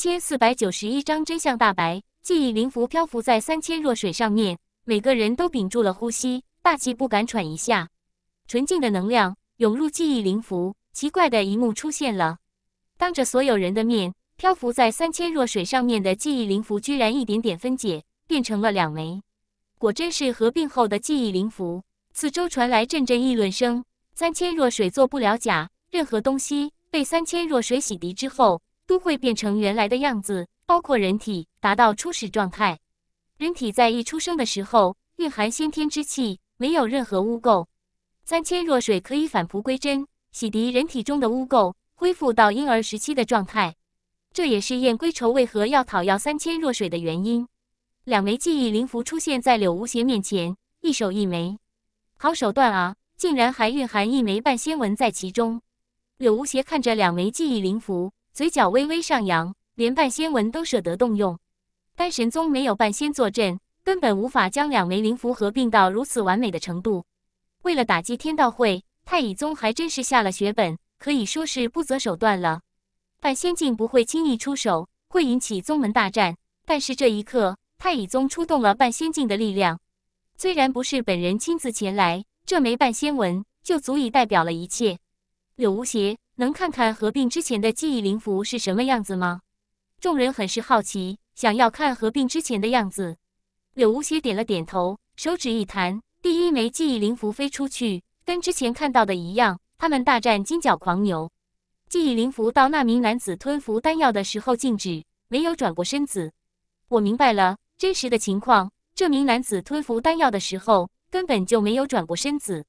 千四百九十一章真相大白，记忆灵符漂浮在三千弱水上面，每个人都屏住了呼吸，大气不敢喘一下。纯净的能量涌入记忆灵符，奇怪的一幕出现了：当着所有人的面，漂浮在三千弱水上面的记忆灵符，居然一点点分解，变成了两枚。果真是合并后的记忆灵符。四周传来阵阵议论声：三千弱水做不了假，任何东西被三千弱水洗涤之后。都会变成原来的样子，包括人体达到初始状态。人体在一出生的时候，蕴含先天之气，没有任何污垢。三千弱水可以返璞归真，洗涤人体中的污垢，恢复到婴儿时期的状态。这也是燕归愁为何要讨要三千弱水的原因。两枚记忆灵符出现在柳无邪面前，一手一枚。好手段啊！竟然还蕴含一枚半仙纹在其中。柳无邪看着两枚记忆灵符。嘴角微微上扬，连半仙文都舍得动用。丹神宗没有半仙坐镇，根本无法将两枚灵符合并到如此完美的程度。为了打击天道会，太乙宗还真是下了血本，可以说是不择手段了。半仙境不会轻易出手，会引起宗门大战。但是这一刻，太乙宗出动了半仙境的力量，虽然不是本人亲自前来，这枚半仙文就足以代表了一切。柳无邪。能看看合并之前的记忆灵符是什么样子吗？众人很是好奇，想要看合并之前的样子。柳无邪点了点头，手指一弹，第一枚记忆灵符飞出去，跟之前看到的一样。他们大战金角狂牛，记忆灵符到那名男子吞服丹药的时候静止，没有转过身子。我明白了，真实的情况，这名男子吞服丹药的时候根本就没有转过身子。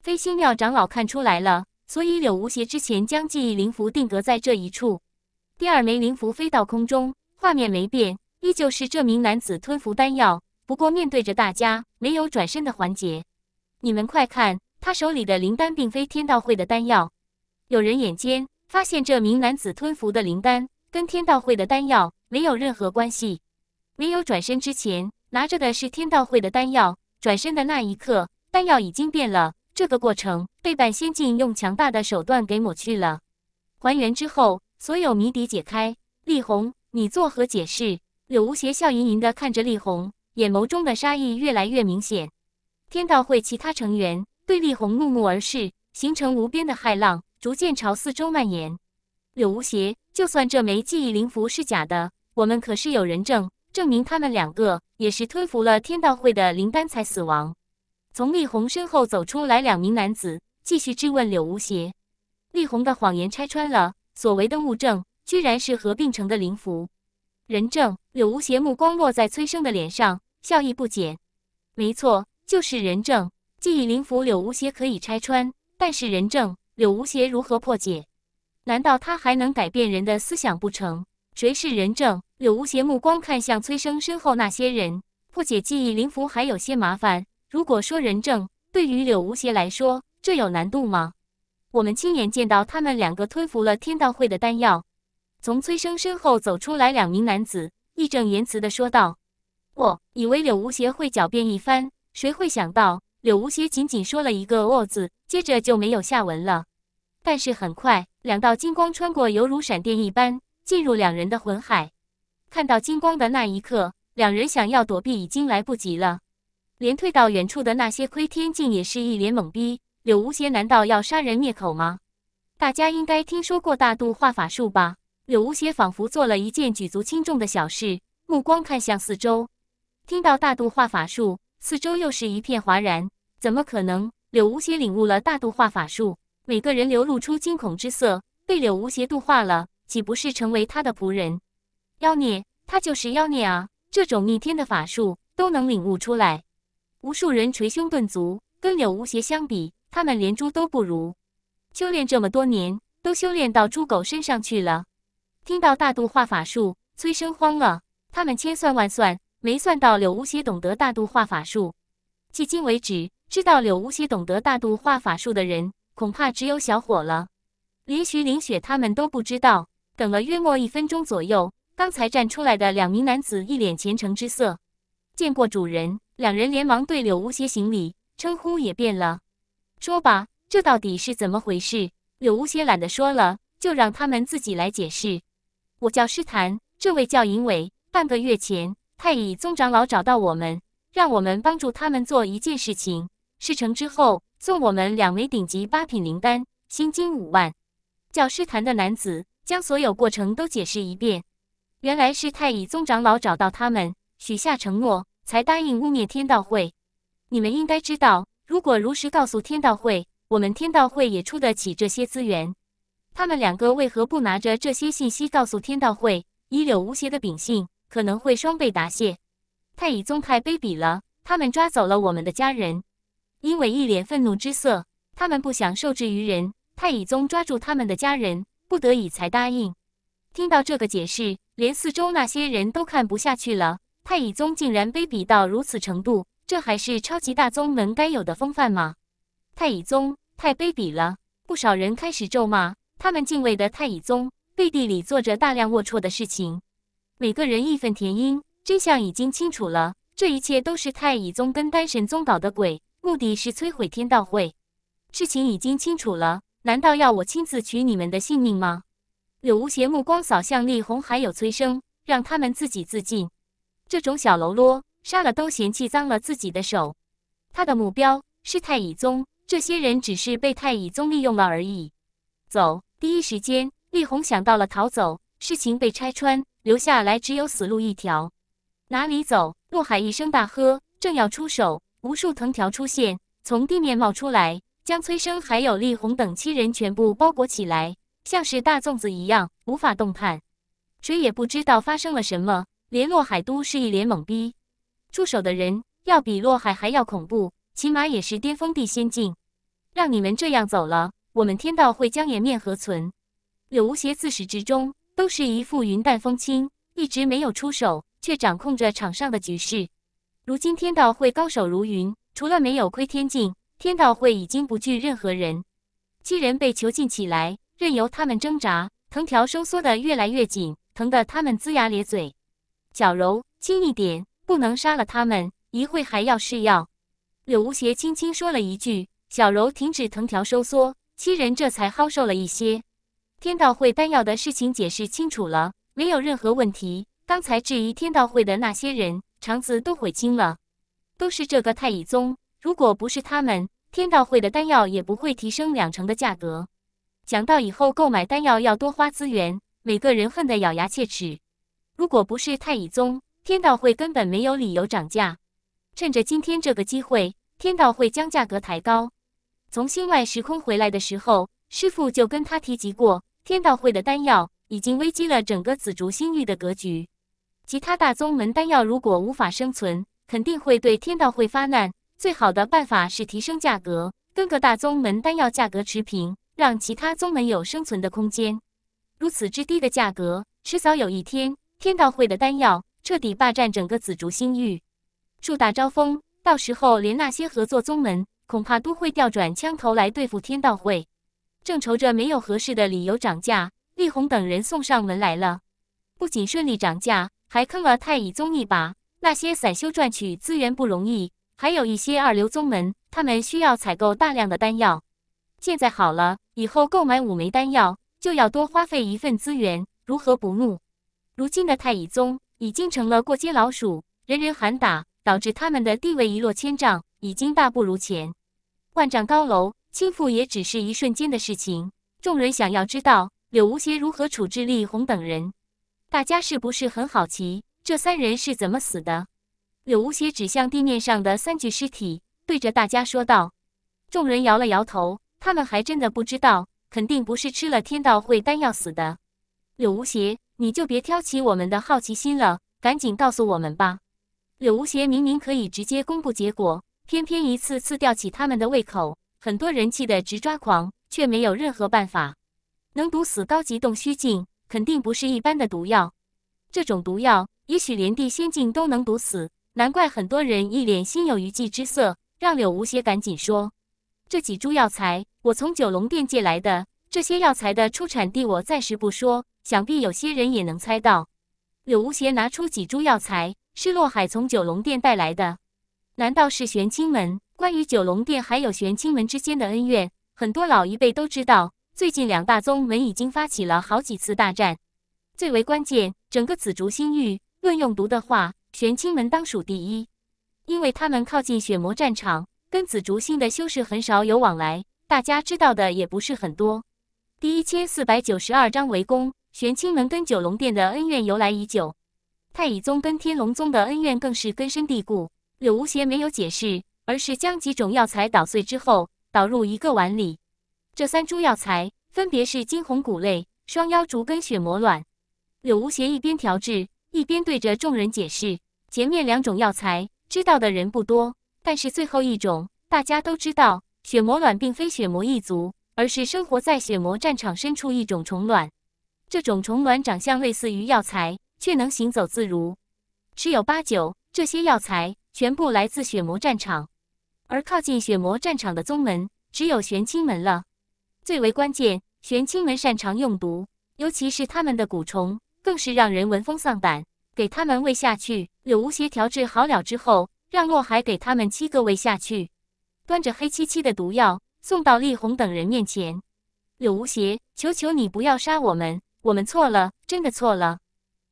飞星庙长老看出来了。所以柳无邪之前将记忆灵符定格在这一处，第二枚灵符飞到空中，画面没变，依旧是这名男子吞服丹药。不过面对着大家，没有转身的环节。你们快看，他手里的灵丹并非天道会的丹药。有人眼尖，发现这名男子吞服的灵丹跟天道会的丹药没有任何关系。没有转身之前拿着的是天道会的丹药，转身的那一刻，丹药已经变了。这个过程被半仙境用强大的手段给抹去了。还原之后，所有谜底解开。力红，你作何解释？柳无邪笑盈盈地看着力红，眼眸中的杀意越来越明显。天道会其他成员对力红怒目而视，形成无边的骇浪，逐渐朝四周蔓延。柳无邪，就算这枚记忆灵符是假的，我们可是有人证，证明他们两个也是吞服了天道会的灵丹才死亡。从丽红身后走出来两名男子，继续质问柳无邪。丽红的谎言拆穿了，所谓的物证居然是合并成的灵符人证。柳无邪目光落在崔生的脸上，笑意不减。没错，就是人证。记忆灵符柳无邪可以拆穿，但是人证，柳无邪如何破解？难道他还能改变人的思想不成？谁是人证？柳无邪目光看向崔生身后那些人。破解记忆灵符还有些麻烦。如果说人证对于柳无邪来说，这有难度吗？我们亲眼见到他们两个吞服了天道会的丹药，从崔生身后走出来两名男子，义正言辞地说道：“我以为柳无邪会狡辩一番，谁会想到柳无邪仅仅说了一个‘哦字，接着就没有下文了。”但是很快，两道金光穿过，犹如闪电一般进入两人的魂海。看到金光的那一刻，两人想要躲避已经来不及了。连退到远处的那些窥天镜也是一脸懵逼。柳无邪难道要杀人灭口吗？大家应该听说过大度化法术吧？柳无邪仿佛做了一件举足轻重的小事，目光看向四周。听到大度化法术，四周又是一片哗然。怎么可能？柳无邪领悟了大度化法术，每个人流露出惊恐之色。被柳无邪度化了，岂不是成为他的仆人？妖孽，他就是妖孽啊！这种逆天的法术都能领悟出来。无数人捶胸顿足，跟柳无邪相比，他们连猪都不如。修炼这么多年，都修炼到猪狗身上去了。听到大度化法术，崔生慌了。他们千算万算，没算到柳无邪懂得大度化法术。迄今为止，知道柳无邪懂得大度化法术的人，恐怕只有小伙了。连徐凌雪他们都不知道。等了约莫一分钟左右，刚才站出来的两名男子一脸虔诚之色，见过主人。两人连忙对柳无邪行礼，称呼也变了。说吧，这到底是怎么回事？柳无邪懒得说了，就让他们自己来解释。我叫师坛，这位叫尹伟。半个月前，太乙宗长老找到我们，让我们帮助他们做一件事情。事成之后，送我们两枚顶级八品灵丹，薪金五万。叫师坛的男子将所有过程都解释一遍。原来是太乙宗长老找到他们，许下承诺。才答应污蔑天道会，你们应该知道，如果如实告诉天道会，我们天道会也出得起这些资源。他们两个为何不拿着这些信息告诉天道会？以柳无邪的秉性，可能会双倍答谢。太乙宗太卑鄙了，他们抓走了我们的家人，因为一脸愤怒之色，他们不想受制于人。太乙宗抓住他们的家人，不得已才答应。听到这个解释，连四周那些人都看不下去了。太乙宗竟然卑鄙到如此程度，这还是超级大宗门该有的风范吗？太乙宗太卑鄙了！不少人开始咒骂，他们敬畏的太乙宗背地里做着大量龌龊的事情。每个人义愤填膺，真相已经清楚了，这一切都是太乙宗跟丹神宗搞的鬼，目的是摧毁天道会。事情已经清楚了，难道要我亲自取你们的性命吗？柳无邪目光扫向厉红，还有崔生，让他们自己自尽。这种小喽啰杀了都嫌弃脏了自己的手。他的目标是太乙宗，这些人只是被太乙宗利用了而已。走，第一时间，厉红想到了逃走。事情被拆穿，留下来只有死路一条。哪里走？洛海一声大喝，正要出手，无数藤条出现，从地面冒出来，将崔生还有厉红等七人全部包裹起来，像是大粽子一样，无法动弹。谁也不知道发生了什么。连洛海都是一脸懵逼，出手的人要比洛海还要恐怖，起码也是巅峰地仙境。让你们这样走了，我们天道会将颜面何存？柳无邪自始至终都是一副云淡风轻，一直没有出手，却掌控着场上的局势。如今天道会高手如云，除了没有窥天境，天道会已经不惧任何人。七人被囚禁起来，任由他们挣扎，藤条收缩的越来越紧，疼得他们龇牙咧嘴。小柔，轻一点，不能杀了他们，一会还要试药。柳无邪轻轻说了一句：“小柔，停止藤条收缩。”七人这才好受了一些。天道会丹药的事情解释清楚了，没有任何问题。刚才质疑天道会的那些人，肠子都悔青了。都是这个太乙宗，如果不是他们，天道会的丹药也不会提升两成的价格。讲到以后购买丹药要多花资源，每个人恨得咬牙切齿。如果不是太乙宗，天道会根本没有理由涨价。趁着今天这个机会，天道会将价格抬高。从星外时空回来的时候，师傅就跟他提及过，天道会的丹药已经危机了整个紫竹星域的格局。其他大宗门丹药如果无法生存，肯定会对天道会发难。最好的办法是提升价格，跟各大宗门丹药价格持平，让其他宗门有生存的空间。如此之低的价格，迟早有一天。天道会的丹药彻底霸占整个紫竹星域，树大招风，到时候连那些合作宗门恐怕都会调转枪头来对付天道会。正愁着没有合适的理由涨价，力宏等人送上门来了。不仅顺利涨价，还坑了太乙宗一把。那些散修赚取资源不容易，还有一些二流宗门，他们需要采购大量的丹药。现在好了，以后购买五枚丹药就要多花费一份资源，如何不怒？如今的太乙宗已经成了过街老鼠，人人喊打，导致他们的地位一落千丈，已经大不如前。万丈高楼倾覆也只是一瞬间的事情。众人想要知道柳无邪如何处置厉红等人，大家是不是很好奇这三人是怎么死的？柳无邪指向地面上的三具尸体，对着大家说道：“众人摇了摇头，他们还真的不知道，肯定不是吃了天道会丹药死的。”柳无邪。你就别挑起我们的好奇心了，赶紧告诉我们吧。柳无邪明明可以直接公布结果，偏偏一次次吊起他们的胃口，很多人气得直抓狂，却没有任何办法。能毒死高级洞虚境，肯定不是一般的毒药。这种毒药也许连地仙境都能毒死，难怪很多人一脸心有余悸之色。让柳无邪赶紧说，这几株药材我从九龙殿借来的，这些药材的出产地我暂时不说。想必有些人也能猜到，柳无邪拿出几株药材，是洛海从九龙殿带来的。难道是玄清门？关于九龙殿还有玄清门之间的恩怨，很多老一辈都知道。最近两大宗门已经发起了好几次大战。最为关键，整个紫竹星域，论用毒的话，玄清门当属第一，因为他们靠近血魔战场，跟紫竹星的修士很少有往来，大家知道的也不是很多。第一千四百九十二章围攻。玄清门跟九龙殿的恩怨由来已久，太乙宗跟天龙宗的恩怨更是根深蒂固。柳无邪没有解释，而是将几种药材捣碎之后倒入一个碗里。这三株药材分别是金红骨类、双妖竹跟血魔卵。柳无邪一边调制，一边对着众人解释：前面两种药材知道的人不多，但是最后一种大家都知道，血魔卵并非血魔一族，而是生活在血魔战场深处一种虫卵。这种虫卵长相类似于药材，却能行走自如。十有八九，这些药材全部来自血魔战场。而靠近血魔战场的宗门，只有玄清门了。最为关键，玄清门擅长用毒，尤其是他们的蛊虫，更是让人闻风丧胆。给他们喂下去，柳无邪调制好了之后，让洛海给他们七个喂下去。端着黑漆漆的毒药送到丽红等人面前，柳无邪，求求你不要杀我们！我们错了，真的错了。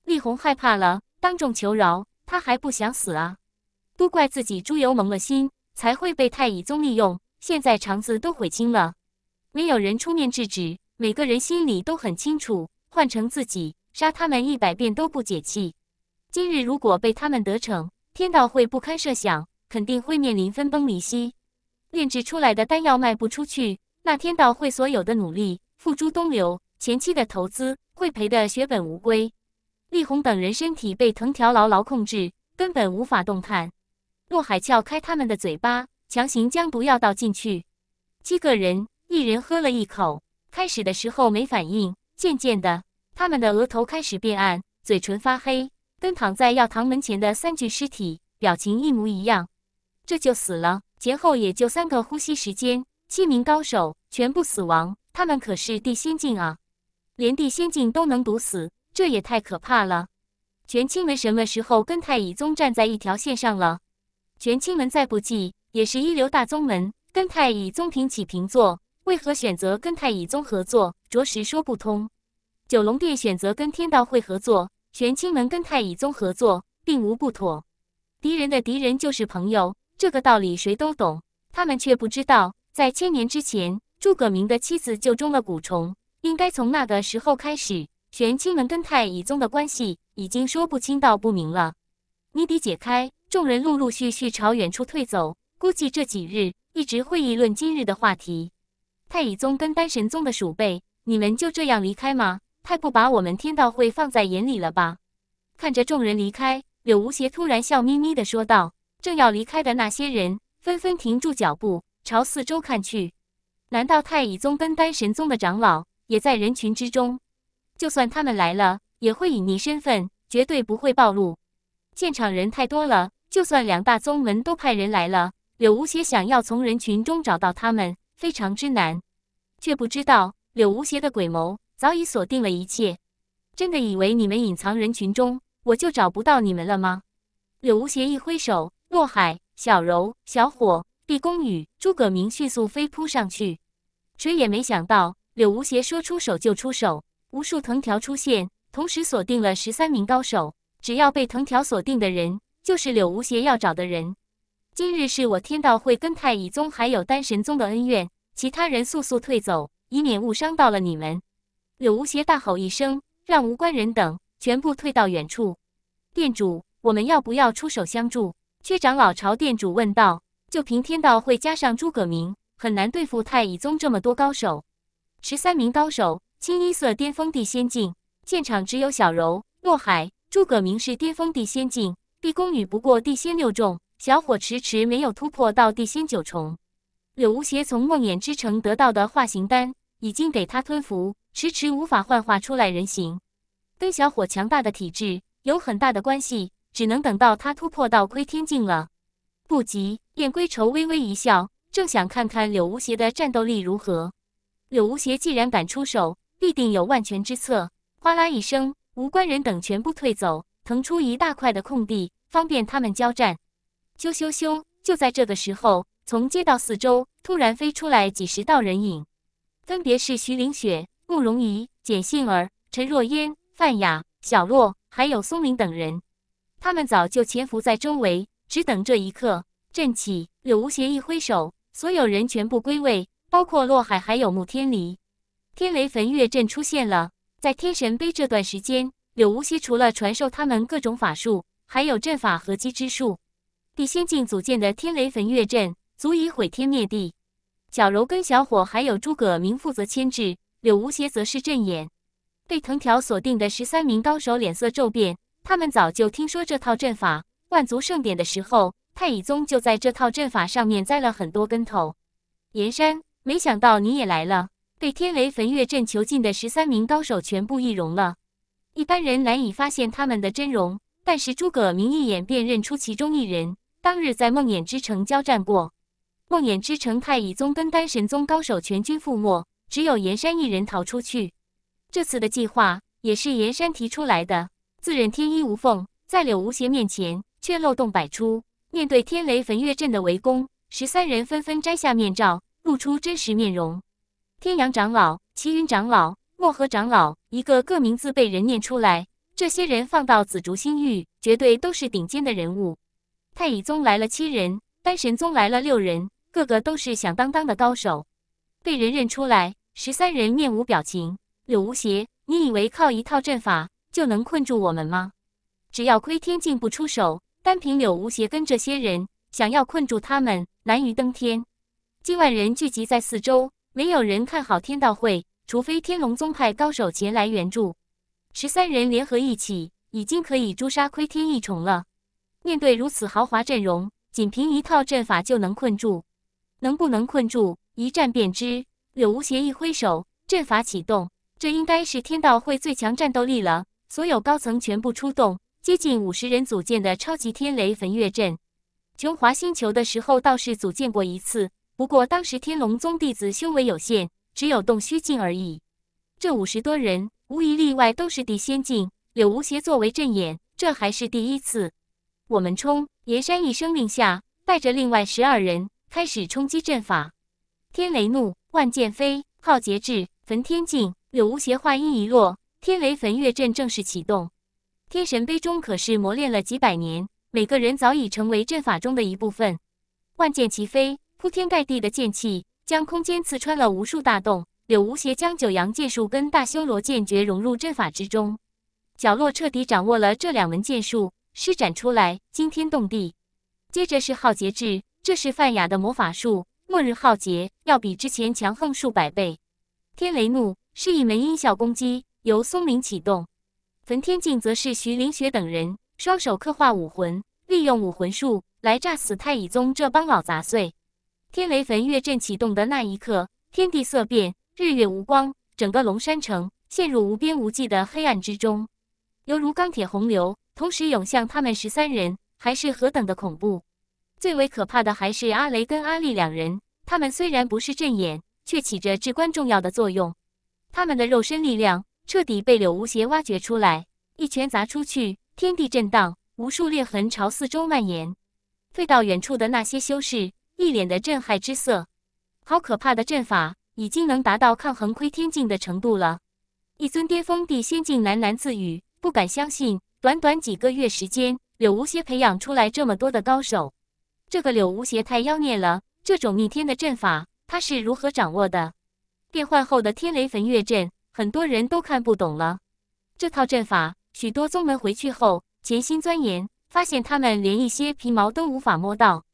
丽红害怕了，当众求饶。他还不想死啊！都怪自己猪油蒙了心，才会被太乙宗利用。现在肠子都悔青了。没有人出面制止，每个人心里都很清楚。换成自己，杀他们一百遍都不解气。今日如果被他们得逞，天道会不堪设想，肯定会面临分崩离析。炼制出来的丹药卖不出去，那天道会所有的努力付诸东流。前期的投资会赔的血本无归。力宏等人身体被藤条牢牢控制，根本无法动弹。洛海撬开他们的嘴巴，强行将毒药倒进去。七个人一人喝了一口，开始的时候没反应，渐渐的，他们的额头开始变暗，嘴唇发黑，跟躺在药堂门前的三具尸体表情一模一样。这就死了，前后也就三个呼吸时间，七名高手全部死亡。他们可是地仙境啊！连地仙境都能毒死，这也太可怕了！玄清门什么时候跟太乙宗站在一条线上了？玄清门再不济也是一流大宗门，跟太乙宗平起平坐，为何选择跟太乙宗合作，着实说不通。九龙殿选择跟天道会合作，玄清门跟太乙宗合作并无不妥。敌人的敌人就是朋友，这个道理谁都懂，他们却不知道，在千年之前，诸葛明的妻子就中了蛊虫。应该从那个时候开始，玄清门跟太乙宗的关系已经说不清道不明了。谜底解开，众人陆陆续续朝远处退走。估计这几日一直会议论今日的话题。太乙宗跟丹神宗的鼠辈，你们就这样离开吗？太不把我们天道会放在眼里了吧？看着众人离开，柳无邪突然笑眯眯地说道：“正要离开的那些人纷纷停住脚步，朝四周看去。难道太乙宗跟丹神宗的长老？”也在人群之中，就算他们来了，也会隐匿身份，绝对不会暴露。现场人太多了，就算两大宗门都派人来了，柳无邪想要从人群中找到他们，非常之难。却不知道，柳无邪的鬼谋早已锁定了一切。真的以为你们隐藏人群中，我就找不到你们了吗？柳无邪一挥手，洛海、小柔、小火、毕恭宇、诸葛明迅速飞扑上去。谁也没想到。柳无邪说：“出手就出手，无数藤条出现，同时锁定了十三名高手。只要被藤条锁定的人，就是柳无邪要找的人。今日是我天道会跟太乙宗还有丹神宗的恩怨，其他人速速退走，以免误伤到了你们。”柳无邪大吼一声，让无关人等全部退到远处。店主，我们要不要出手相助？缺长老朝店主问道：“就凭天道会加上诸葛明，很难对付太乙宗这么多高手。”十三名高手，清一色巅峰地仙境。现场只有小柔、诺海、诸葛明是巅峰地仙境。地宫女不过地仙六重，小伙迟迟没有突破到地仙九重。柳无邪从梦魇之城得到的化形丹已经给他吞服，迟迟无法幻化出来人形，跟小伙强大的体质有很大的关系，只能等到他突破到窥天境了。不急，燕归愁微微一笑，正想看看柳无邪的战斗力如何。柳无邪既然敢出手，必定有万全之策。哗啦一声，无关人等全部退走，腾出一大块的空地，方便他们交战。咻咻咻！就在这个时候，从街道四周突然飞出来几十道人影，分别是徐凌雪、慕容仪、简杏儿、陈若烟、范雅、小洛，还有松林等人。他们早就潜伏在周围，只等这一刻。震起！柳无邪一挥手，所有人全部归位。包括洛海还有慕天离，天雷焚月阵出现了。在天神碑这段时间，柳无邪除了传授他们各种法术，还有阵法合击之术。地仙境组建的天雷焚月阵足以毁天灭地。小柔跟小火还有诸葛明负责牵制，柳无邪则是阵眼。被藤条锁定的十三名高手脸色骤变，他们早就听说这套阵法。万族盛典的时候，太乙宗就在这套阵法上面栽了很多跟头。岩山。没想到你也来了。被天雷焚月阵囚禁的十三名高手全部易容了，一般人难以发现他们的真容。但是诸葛明一眼便认出其中一人，当日在梦魇之城交战过。梦魇之城太乙宗跟丹神宗高手全军覆没，只有严山一人逃出去。这次的计划也是严山提出来的，自认天衣无缝，在柳无邪面前却漏洞百出。面对天雷焚月阵的围攻，十三人纷纷摘下面罩。露出真实面容，天阳长老、齐云长老、漠河长老，一个个名字被人念出来。这些人放到紫竹星域，绝对都是顶尖的人物。太乙宗来了七人，丹神宗来了六人，个个都是响当当的高手。被人认出来，十三人面无表情。柳无邪，你以为靠一套阵法就能困住我们吗？只要窥天镜不出手，单凭柳无邪跟这些人，想要困住他们，难于登天。几万人聚集在四周，没有人看好天道会，除非天龙宗派高手前来援助。十三人联合一起，已经可以诛杀窥天一重了。面对如此豪华阵容，仅凭一套阵法就能困住，能不能困住，一战便知。柳无邪一挥手，阵法启动。这应该是天道会最强战斗力了。所有高层全部出动，接近五十人组建的超级天雷焚月阵。琼华星球的时候倒是组建过一次。不过当时天龙宗弟子修为有限，只有洞虚境而已。这五十多人无一例外都是地仙境。柳无邪作为阵眼，这还是第一次。我们冲！岩山一声令下，带着另外十二人开始冲击阵法。天雷怒，万剑飞，浩劫至，焚天境。柳无邪话音一落，天雷焚月阵正式启动。天神碑中可是磨练了几百年，每个人早已成为阵法中的一部分。万剑齐飞。铺天盖地的剑气将空间刺穿了无数大洞。柳无邪将九阳剑术跟大修罗剑诀融入阵法之中，角落彻底掌握了这两门剑术，施展出来惊天动地。接着是浩劫志，这是范雅的魔法术，末日浩劫要比之前强横数百倍。天雷怒是一门音效攻击，由松林启动；焚天镜则是徐凌雪等人双手刻画武魂，利用武魂术来炸死太乙宗这帮老杂碎。天雷焚月阵启动的那一刻，天地色变，日月无光，整个龙山城陷入无边无际的黑暗之中，犹如钢铁洪流，同时涌向他们十三人，还是何等的恐怖！最为可怕的还是阿雷跟阿力两人，他们虽然不是阵眼，却起着至关重要的作用。他们的肉身力量彻底被柳无邪挖掘出来，一拳砸出去，天地震荡，无数裂痕朝四周蔓延。退到远处的那些修士。一脸的震撼之色，好可怕的阵法，已经能达到抗衡窥天境的程度了。一尊巅峰地仙境喃喃自语，不敢相信，短短几个月时间，柳无邪培养出来这么多的高手。这个柳无邪太妖孽了，这种逆天的阵法，他是如何掌握的？变换后的天雷焚月阵，很多人都看不懂了。这套阵法，许多宗门回去后潜心钻研，发现他们连一些皮毛都无法摸到。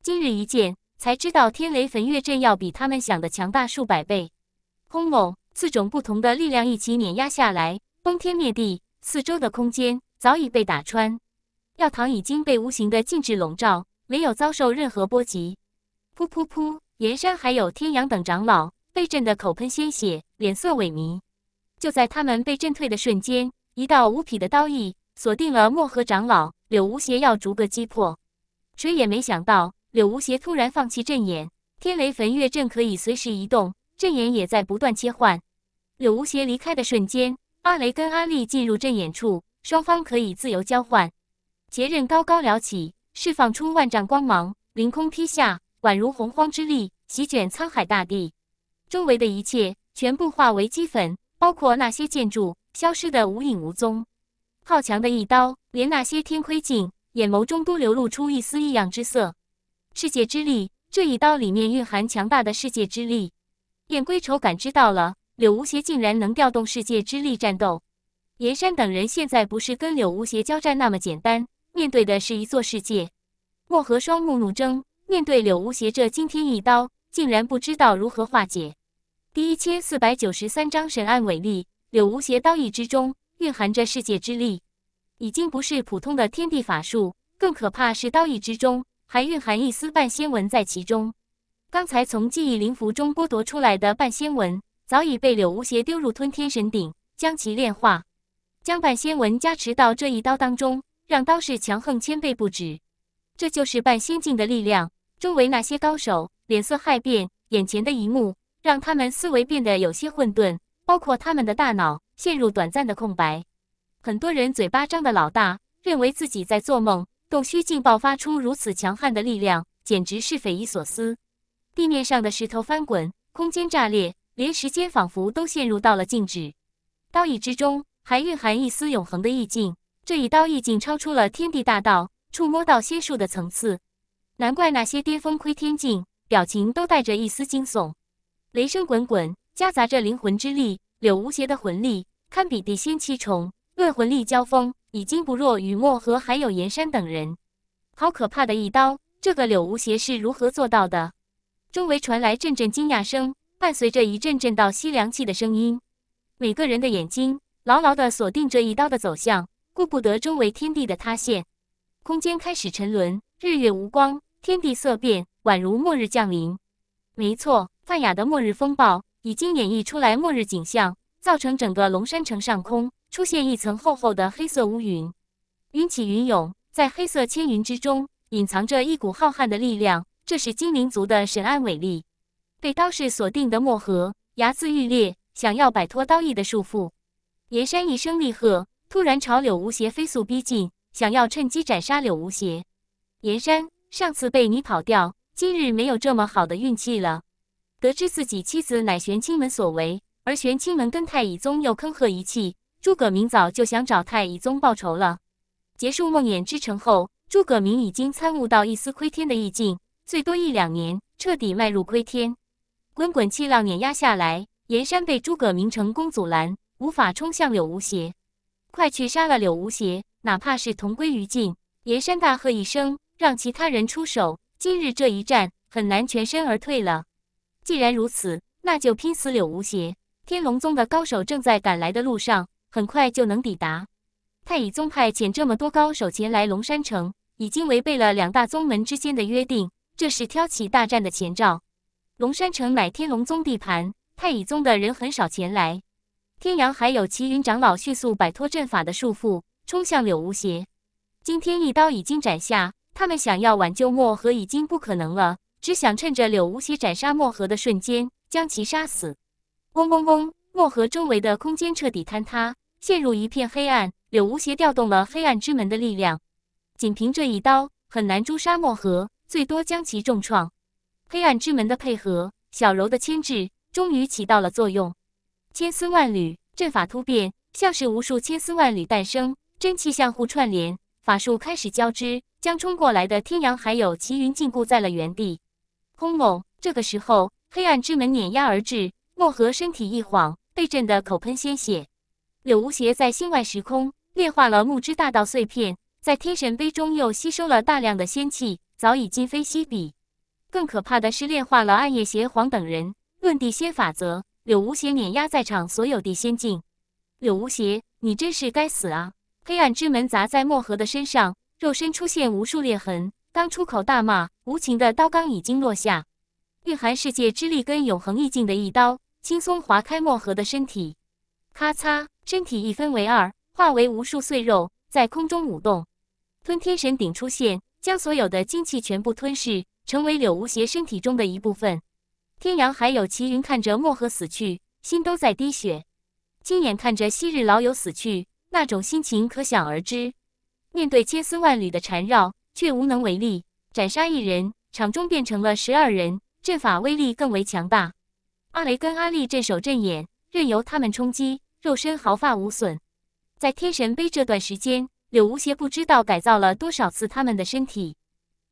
今日一见，才知道天雷焚月阵要比他们想的强大数百倍。轰隆！四种不同的力量一起碾压下来，崩天灭地，四周的空间早已被打穿，药堂已经被无形的禁制笼罩，没有遭受任何波及。噗噗噗！岩山还有天阳等长老被震得口喷鲜血，脸色萎靡。就在他们被震退的瞬间，一道无匹的刀意锁定了墨河长老柳无邪，要逐个击破。谁也没想到。柳无邪突然放弃阵眼，天雷焚月阵可以随时移动，阵眼也在不断切换。柳无邪离开的瞬间，阿雷跟阿丽进入阵眼处，双方可以自由交换。结刃高高撩起，释放出万丈光芒，凌空劈下，宛如洪荒之力，席卷沧海大地。周围的一切全部化为齑粉，包括那些建筑，消失的无影无踪。浩强的一刀，连那些天窥镜眼眸中都流露出一丝异样之色。世界之力，这一刀里面蕴含强大的世界之力。燕归愁感知到了，柳无邪竟然能调动世界之力战斗。岩山等人现在不是跟柳无邪交战那么简单，面对的是一座世界。莫河双目怒睁，面对柳无邪这惊天一刀，竟然不知道如何化解。第一千四百九十三章神暗伟力，柳无邪刀意之中蕴含着世界之力，已经不是普通的天地法术，更可怕是刀意之中。还蕴含一丝半仙纹在其中。刚才从记忆灵符中剥夺出来的半仙纹，早已被柳无邪丢入吞天神鼎，将其炼化，将半仙纹加持到这一刀当中，让刀势强横千倍不止。这就是半仙境的力量。周围那些高手脸色骇变，眼前的一幕让他们思维变得有些混沌，包括他们的大脑陷入短暂的空白。很多人嘴巴张的老大，认为自己在做梦。洞虚竟爆发出如此强悍的力量，简直是匪夷所思。地面上的石头翻滚，空间炸裂，连时间仿佛都陷入到了静止。刀意之中还蕴含一丝永恒的意境，这一刀意境超出了天地大道，触摸到仙术的层次。难怪那些巅峰窥天境表情都带着一丝惊悚。雷声滚滚，夹杂着灵魂之力。柳无邪的魂力堪比地仙七重，论魂力交锋。已经不弱，雨墨和还有严山等人，好可怕的一刀！这个柳无邪是如何做到的？周围传来阵阵惊讶声，伴随着一阵阵倒吸凉气的声音。每个人的眼睛牢牢地锁定着一刀的走向，顾不得周围天地的塌陷，空间开始沉沦，日月无光，天地色变，宛如末日降临。没错，范雅的末日风暴已经演绎出来末日景象，造成整个龙山城上空。出现一层厚厚的黑色乌云，云起云涌，在黑色千云之中隐藏着一股浩瀚的力量，这是精灵族的神暗伟力。被刀势锁定的墨河，牙眦欲裂，想要摆脱刀意的束缚。岩山一声厉喝，突然朝柳无邪飞速逼近，想要趁机斩杀柳无邪。岩山，上次被你跑掉，今日没有这么好的运气了。得知自己妻子乃玄清门所为，而玄清门跟太乙宗又坑喝一气。诸葛明早就想找太乙宗报仇了。结束梦魇之城后，诸葛明已经参悟到一丝窥天的意境，最多一两年，彻底迈入窥天。滚滚气浪碾压下来，岩山被诸葛明成功阻拦，无法冲向柳无邪。快去杀了柳无邪，哪怕是同归于尽！岩山大喝一声，让其他人出手。今日这一战，很难全身而退了。既然如此，那就拼死柳无邪！天龙宗的高手正在赶来的路上。很快就能抵达。太乙宗派遣这么多高手前来龙山城，已经违背了两大宗门之间的约定，这是挑起大战的前兆。龙山城乃天龙宗地盘，太乙宗的人很少前来。天阳还有齐云长老迅速摆脱阵法的束缚，冲向柳无邪。今天一刀已经斩下，他们想要挽救漠河已经不可能了，只想趁着柳无邪斩杀漠河的瞬间将其杀死。嗡嗡嗡。漠河周围的空间彻底坍塌，陷入一片黑暗。柳无邪调动了黑暗之门的力量，仅凭这一刀很难诛杀漠河，最多将其重创。黑暗之门的配合，小柔的牵制，终于起到了作用。千丝万缕阵法突变，像是无数千丝万缕诞生，真气相互串联，法术开始交织，将冲过来的天阳还有齐云禁锢在了原地。轰隆！这个时候，黑暗之门碾压而至，漠河身体一晃。被震得口喷鲜血，柳无邪在心外时空炼化了木之大道碎片，在天神碑中又吸收了大量的仙气，早已今非昔比。更可怕的是炼化了暗夜邪皇等人论地仙法则，柳无邪碾压在场所有地仙境。柳无邪，你真是该死啊！黑暗之门砸在墨河的身上，肉身出现无数裂痕。刚出口大骂，无情的刀刚已经落下，蕴含世界之力跟永恒意境的一刀。轻松划开墨盒的身体，咔嚓，身体一分为二，化为无数碎肉在空中舞动。吞天神鼎出现，将所有的精气全部吞噬，成为柳无邪身体中的一部分。天阳还有齐云看着墨盒死去，心都在滴血。亲眼看着昔日老友死去，那种心情可想而知。面对千丝万缕的缠绕，却无能为力。斩杀一人，场中变成了十二人，阵法威力更为强大。阿雷跟阿丽镇守阵眼，任由他们冲击，肉身毫发无损。在天神碑这段时间，柳无邪不知道改造了多少次他们的身体。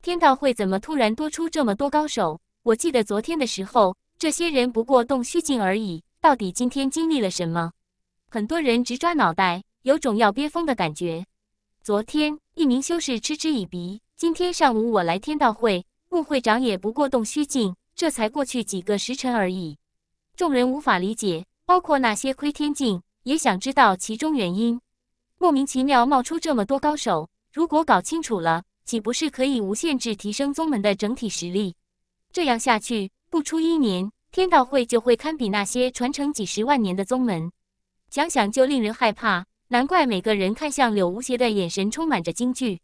天道会怎么突然多出这么多高手？我记得昨天的时候，这些人不过动虚境而已。到底今天经历了什么？很多人直抓脑袋，有种要憋疯的感觉。昨天一名修士嗤之以鼻：“今天上午我来天道会，穆会长也不过动虚境，这才过去几个时辰而已。”众人无法理解，包括那些窥天镜也想知道其中原因。莫名其妙冒出这么多高手，如果搞清楚了，岂不是可以无限制提升宗门的整体实力？这样下去，不出一年，天道会就会堪比那些传承几十万年的宗门。想想就令人害怕。难怪每个人看向柳无邪的眼神充满着惊惧。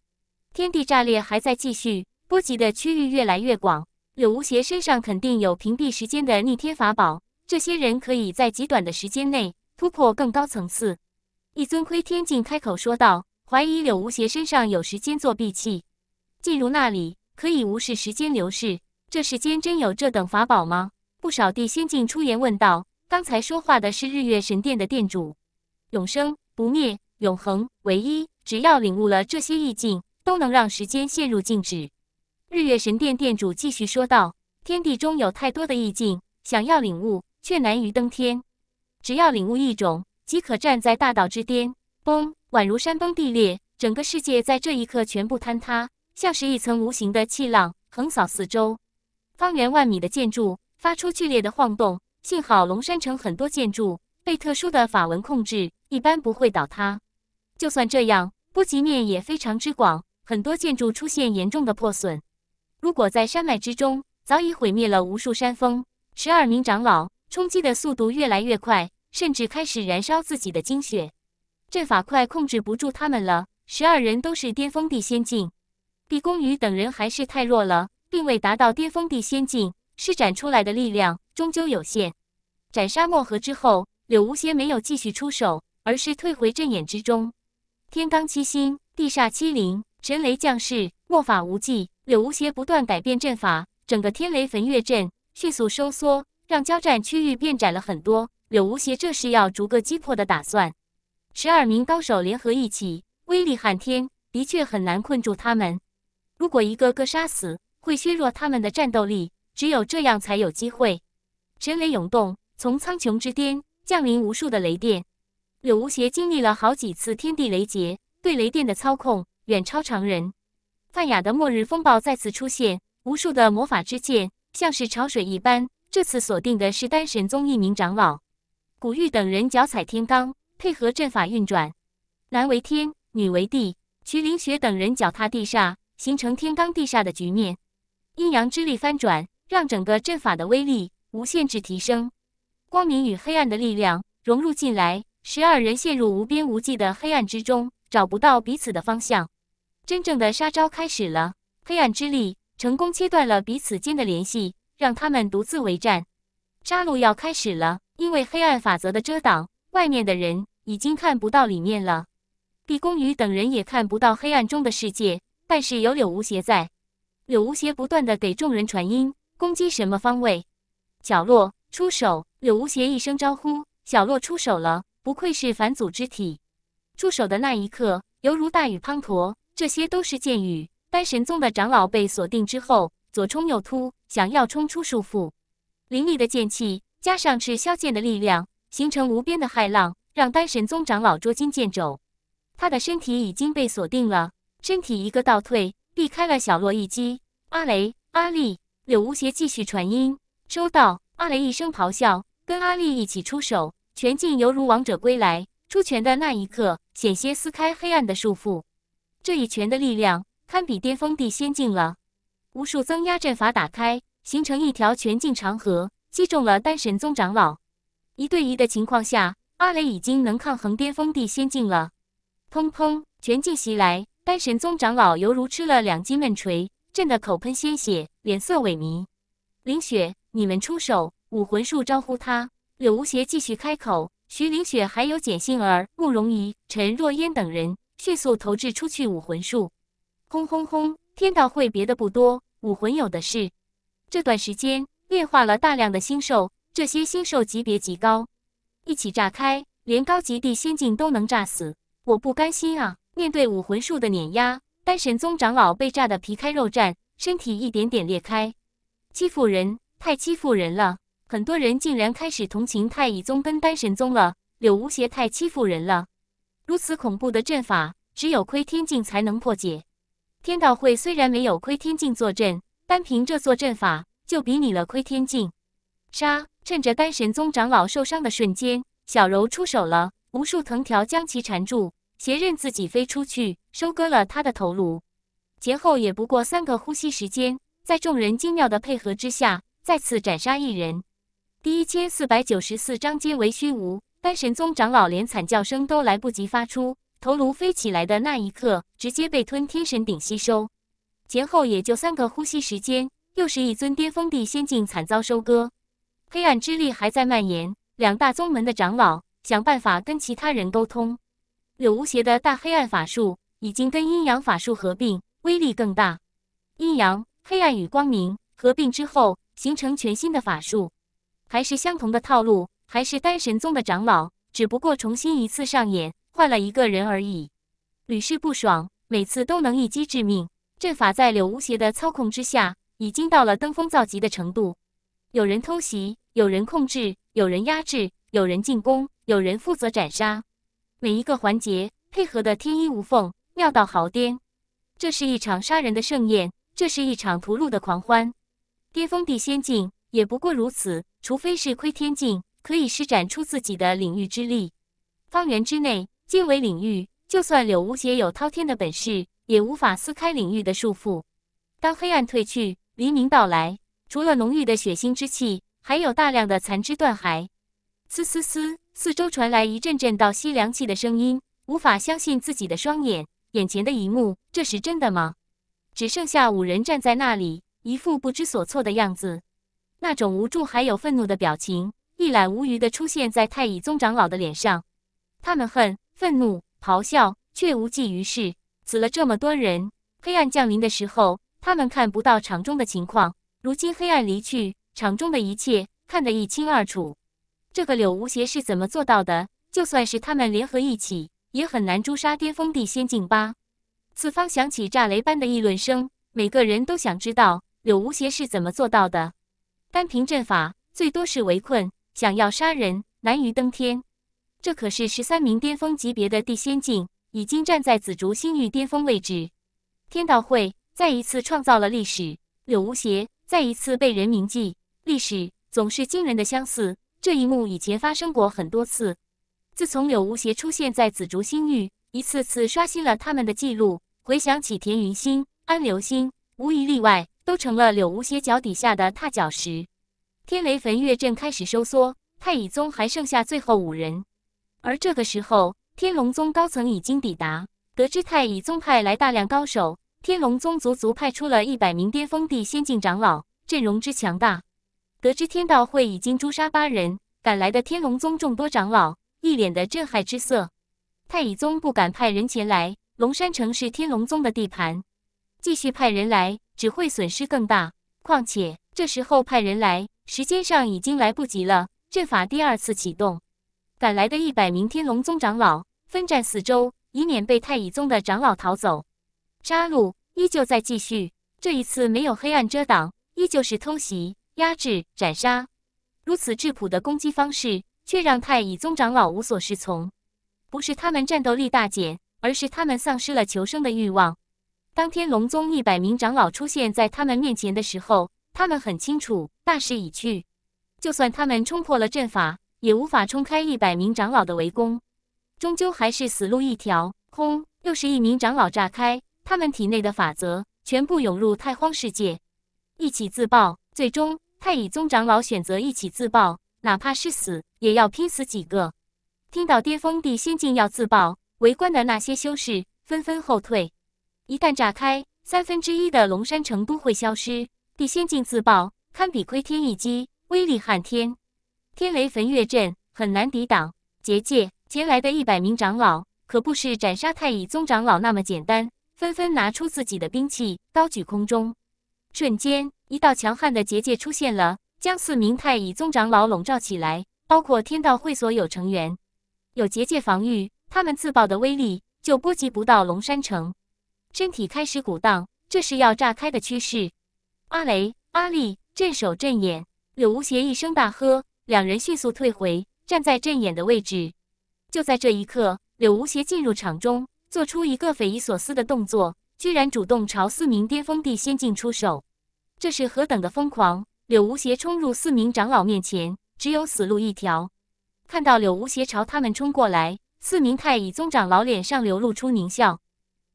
天地炸裂还在继续，波及的区域越来越广。柳无邪身上肯定有屏蔽时间的逆天法宝。这些人可以在极短的时间内突破更高层次。一尊窥天镜开口说道：“怀疑柳无邪身上有时间作弊器，进入那里可以无视时间流逝。这世间真有这等法宝吗？”不少地仙境出言问道：“刚才说话的是日月神殿的殿主，永生不灭，永恒唯一。只要领悟了这些意境，都能让时间陷入静止。”日月神殿殿主继续说道：“天地中有太多的意境，想要领悟。”却难于登天，只要领悟一种，即可站在大道之巅。崩，宛如山崩地裂，整个世界在这一刻全部坍塌，像是一层无形的气浪横扫四周，方圆万米的建筑发出剧烈的晃动。幸好龙山城很多建筑被特殊的法文控制，一般不会倒塌。就算这样，波及面也非常之广，很多建筑出现严重的破损。如果在山脉之中，早已毁灭了无数山峰。十二名长老。冲击的速度越来越快，甚至开始燃烧自己的精血，阵法快控制不住他们了。十二人都是巅峰地仙境，毕恭羽等人还是太弱了，并未达到巅峰地仙境，施展出来的力量终究有限。斩杀漠河之后，柳无邪没有继续出手，而是退回阵眼之中。天罡七星，地煞七灵，神雷降世，墨法无际。柳无邪不断改变阵法，整个天雷焚月阵迅速收缩。让交战区域变窄了很多。柳无邪这是要逐个击破的打算。十二名高手联合一起，威力撼天，的确很难困住他们。如果一个个杀死，会削弱他们的战斗力。只有这样才有机会。神雷涌动，从苍穹之巅降临无数的雷电。柳无邪经历了好几次天地雷劫，对雷电的操控远超常人。范雅的末日风暴再次出现，无数的魔法之剑像是潮水一般。这次锁定的是丹神宗一名长老，古玉等人脚踩天罡，配合阵法运转，男为天，女为地；徐凌雪等人脚踏地煞，形成天罡地煞的局面，阴阳之力翻转，让整个阵法的威力无限制提升。光明与黑暗的力量融入进来，十二人陷入无边无际的黑暗之中，找不到彼此的方向。真正的杀招开始了，黑暗之力成功切断了彼此间的联系。让他们独自为战，杀戮要开始了。因为黑暗法则的遮挡，外面的人已经看不到里面了。毕恭宇等人也看不到黑暗中的世界，但是有柳无邪在，柳无邪不断的给众人传音，攻击什么方位？角落，出手！柳无邪一声招呼，小洛出手了。不愧是反祖之体，出手的那一刻，犹如大雨滂沱。这些都是箭雨。丹神宗的长老被锁定之后，左冲右突。想要冲出束缚，凌厉的剑气加上赤霄剑的力量，形成无边的骇浪，让丹神宗长老捉襟见肘。他的身体已经被锁定了，身体一个倒退，避开了小洛一击。阿雷、阿丽、柳无邪继续传音：“收到。”阿雷一声咆哮，跟阿丽一起出手，拳劲犹如王者归来。出拳的那一刻，险些撕开黑暗的束缚。这一拳的力量，堪比巅峰地仙境了。无数增压阵法打开，形成一条全境长河，击中了丹神宗长老。一对一的情况下，阿雷已经能抗衡巅峰地仙境了。砰砰，全境袭来，丹神宗长老犹如吃了两斤闷锤，震得口喷鲜血，脸色萎靡。林雪，你们出手，武魂术招呼他。柳无邪继续开口。徐凌雪还有简星儿、慕容仪、陈若烟等人迅速投掷出去武魂术。轰轰轰！天道会别的不多，武魂有的是。这段时间炼化了大量的星兽，这些星兽级别极高，一起炸开，连高级地仙境都能炸死。我不甘心啊！面对武魂术的碾压，丹神宗长老被炸得皮开肉绽，身体一点点裂开。欺负人，太欺负人了！很多人竟然开始同情太乙宗跟丹神宗了。柳无邪太欺负人了！如此恐怖的阵法，只有窥天镜才能破解。天道会虽然没有窥天镜坐镇，单凭这座阵法就比拟了窥天镜。杀！趁着丹神宗长老受伤的瞬间，小柔出手了，无数藤条将其缠住，邪刃自己飞出去，收割了他的头颅。前后也不过三个呼吸时间，在众人精妙的配合之下，再次斩杀一人。第一千四百九十四章皆为虚无。丹神宗长老连惨叫声都来不及发出。头颅飞起来的那一刻，直接被吞天神鼎吸收。前后也就三个呼吸时间，又是一尊巅峰地仙境惨遭收割。黑暗之力还在蔓延，两大宗门的长老想办法跟其他人沟通。柳无邪的大黑暗法术已经跟阴阳法术合并，威力更大。阴阳、黑暗与光明合并之后，形成全新的法术，还是相同的套路，还是丹神宗的长老，只不过重新一次上演。换了一个人而已，屡试不爽，每次都能一击致命。阵法在柳无邪的操控之下，已经到了登峰造极的程度。有人偷袭，有人控制，有人压制，有人进攻，有人负责斩杀，每一个环节配合的天衣无缝，妙到毫巅。这是一场杀人的盛宴，这是一场屠戮的狂欢。巅峰地仙境也不过如此，除非是窥天境，可以施展出自己的领域之力，方圆之内。皆为领域，就算柳无邪有滔天的本事，也无法撕开领域的束缚。当黑暗褪去，黎明到来，除了浓郁的血腥之气，还有大量的残肢断骸。嘶嘶嘶，四周传来一阵阵倒吸凉气的声音。无法相信自己的双眼，眼前的一幕，这是真的吗？只剩下五人站在那里，一副不知所措的样子，那种无助还有愤怒的表情一览无余的出现在太乙宗长老的脸上。他们恨。愤怒咆哮，却无济于事。死了这么多人，黑暗降临的时候，他们看不到场中的情况。如今黑暗离去，场中的一切看得一清二楚。这个柳无邪是怎么做到的？就算是他们联合一起，也很难诛杀巅峰地仙境吧？此方响起炸雷般的议论声，每个人都想知道柳无邪是怎么做到的。单凭阵法，最多是围困，想要杀人，难于登天。这可是十三名巅峰级别的地仙境，已经站在紫竹星域巅峰位置。天道会再一次创造了历史，柳无邪再一次被人铭记。历史总是惊人的相似，这一幕以前发生过很多次。自从柳无邪出现在紫竹星域，一次次刷新了他们的记录。回想起田云星、安流星，无一例外，都成了柳无邪脚底下的踏脚石。天雷焚月阵开始收缩，太乙宗还剩下最后五人。而这个时候，天龙宗高层已经抵达，得知太乙宗派来大量高手，天龙宗足足派出了一百名巅峰地仙境长老，阵容之强大。得知天道会已经诛杀八人，赶来的天龙宗众多长老一脸的震撼之色。太乙宗不敢派人前来，龙山城是天龙宗的地盘，继续派人来只会损失更大。况且这时候派人来，时间上已经来不及了。阵法第二次启动。赶来的一百名天龙宗长老分站四周，以免被太乙宗的长老逃走。杀戮依旧在继续，这一次没有黑暗遮挡，依旧是偷袭、压制、斩杀。如此质朴的攻击方式，却让太乙宗长老无所适从。不是他们战斗力大减，而是他们丧失了求生的欲望。当天龙宗一百名长老出现在他们面前的时候，他们很清楚，大势已去。就算他们冲破了阵法。也无法冲开一百名长老的围攻，终究还是死路一条。轰！又是一名长老炸开，他们体内的法则全部涌入太荒世界，一起自爆。最终，太乙宗长老选择一起自爆，哪怕是死，也要拼死几个。听到巅峰地仙境要自爆，围观的那些修士纷纷后退。一旦炸开，三分之一的龙山城都会消失。地仙境自爆，堪比窥天一击，威力撼天。天雷焚月阵很难抵挡结界，前来的一百名长老可不是斩杀太乙宗长老那么简单，纷纷拿出自己的兵器，高举空中。瞬间，一道强悍的结界出现了，将四名太乙宗长老笼罩起来。包括天道会所有成员，有结界防御，他们自爆的威力就波及不到龙山城。身体开始鼓荡，这是要炸开的趋势。阿雷、阿力镇守阵眼，柳无邪一声大喝。两人迅速退回站在阵眼的位置。就在这一刻，柳无邪进入场中，做出一个匪夷所思的动作，居然主动朝四名巅峰地仙境出手。这是何等的疯狂！柳无邪冲入四名长老面前，只有死路一条。看到柳无邪朝他们冲过来，四名太乙宗长老脸上流露出狞笑。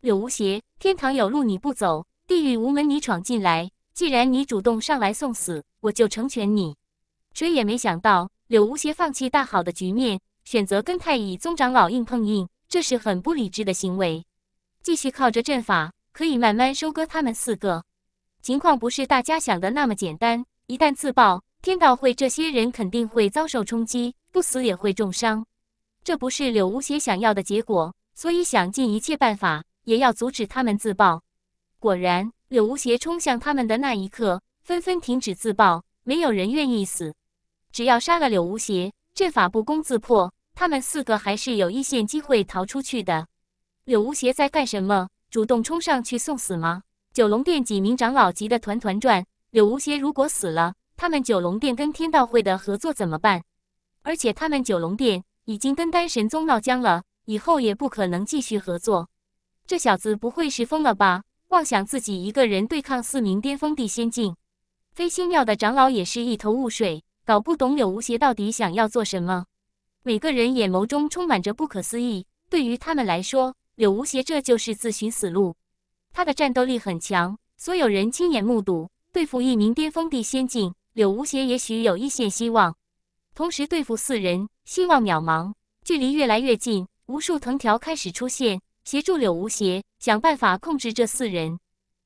柳无邪，天堂有路你不走，地狱无门你闯进来。既然你主动上来送死，我就成全你。谁也没想到，柳无邪放弃大好的局面，选择跟太乙宗长老硬碰硬，这是很不理智的行为。继续靠着阵法，可以慢慢收割他们四个。情况不是大家想的那么简单。一旦自爆，天道会这些人肯定会遭受冲击，不死也会重伤。这不是柳无邪想要的结果，所以想尽一切办法也要阻止他们自爆。果然，柳无邪冲向他们的那一刻，纷纷停止自爆，没有人愿意死。只要杀了柳无邪，阵法不攻自破，他们四个还是有一线机会逃出去的。柳无邪在干什么？主动冲上去送死吗？九龙殿几名长老急得团团转。柳无邪如果死了，他们九龙殿跟天道会的合作怎么办？而且他们九龙殿已经跟丹神宗闹僵了，以后也不可能继续合作。这小子不会是疯了吧？妄想自己一个人对抗四名巅峰地仙境？飞星庙的长老也是一头雾水。搞不懂柳无邪到底想要做什么，每个人眼眸中充满着不可思议。对于他们来说，柳无邪这就是自寻死路。他的战斗力很强，所有人亲眼目睹，对付一名巅峰帝仙境，柳无邪也许有一线希望；同时对付四人，希望渺茫。距离越来越近，无数藤条开始出现，协助柳无邪想办法控制这四人。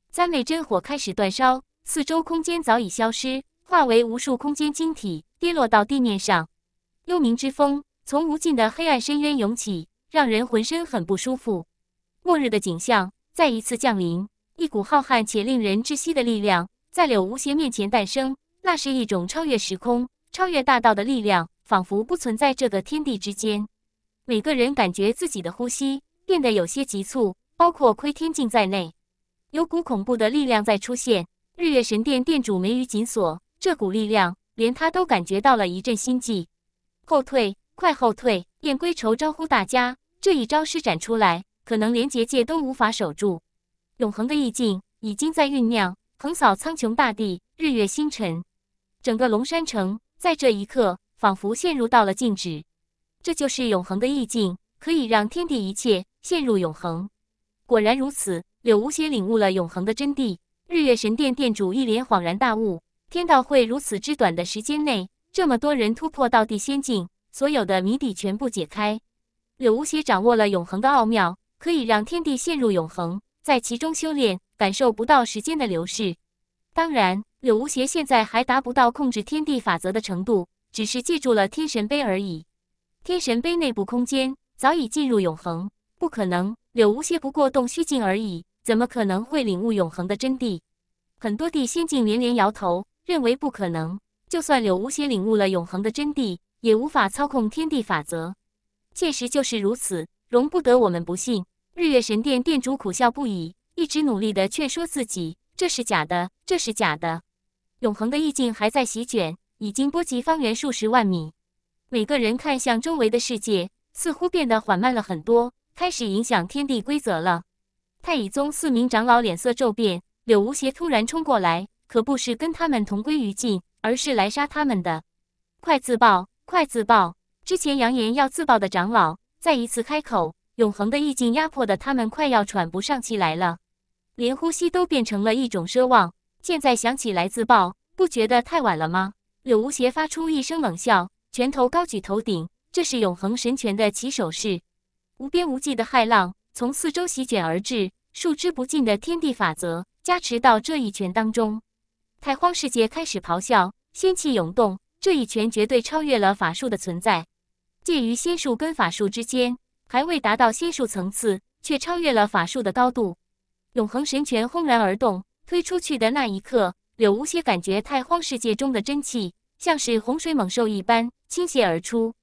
三昧真火开始煅烧，四周空间早已消失。化为无数空间晶体跌落到地面上，幽冥之风从无尽的黑暗深渊涌起，让人浑身很不舒服。末日的景象再一次降临，一股浩瀚且令人窒息的力量在柳无邪面前诞生。那是一种超越时空、超越大道的力量，仿佛不存在这个天地之间。每个人感觉自己的呼吸变得有些急促，包括窥天镜在内。有股恐怖的力量在出现。日月神殿殿主眉宇紧锁。这股力量，连他都感觉到了一阵心悸。后退，快后退！燕归愁招呼大家，这一招施展出来，可能连结界都无法守住。永恒的意境已经在酝酿，横扫苍穹大地，日月星辰。整个龙山城在这一刻仿佛陷入到了静止。这就是永恒的意境，可以让天地一切陷入永恒。果然如此，柳无邪领悟了永恒的真谛。日月神殿殿主一脸恍然大悟。天道会如此之短的时间内，这么多人突破到地仙境，所有的谜底全部解开。柳无邪掌握了永恒的奥妙，可以让天地陷入永恒，在其中修炼，感受不到时间的流逝。当然，柳无邪现在还达不到控制天地法则的程度，只是借助了天神碑而已。天神碑内部空间早已进入永恒，不可能。柳无邪不过洞虚境而已，怎么可能会领悟永恒的真谛？很多地仙境连连摇头。认为不可能，就算柳无邪领悟了永恒的真谛，也无法操控天地法则。确实就是如此，容不得我们不信。日月神殿殿主苦笑不已，一直努力的劝说自己：“这是假的，这是假的。”永恒的意境还在席卷，已经波及方圆数十万米。每个人看向周围的世界，似乎变得缓慢了很多，开始影响天地规则了。太乙宗四名长老脸色骤变，柳无邪突然冲过来。可不是跟他们同归于尽，而是来杀他们的！快自爆！快自爆！之前扬言要自爆的长老再一次开口，永恒的意境压迫的他们快要喘不上气来了，连呼吸都变成了一种奢望。现在想起来自爆，不觉得太晚了吗？柳无邪发出一声冷笑，拳头高举头顶，这是永恒神拳的起手式。无边无际的骇浪从四周席卷而至，数之不尽的天地法则加持到这一拳当中。太荒世界开始咆哮，仙气涌动。这一拳绝对超越了法术的存在，介于仙术跟法术之间，还未达到仙术层次，却超越了法术的高度。永恒神拳轰然而动，推出去的那一刻，柳无邪感觉太荒世界中的真气像是洪水猛兽一般倾泻而出。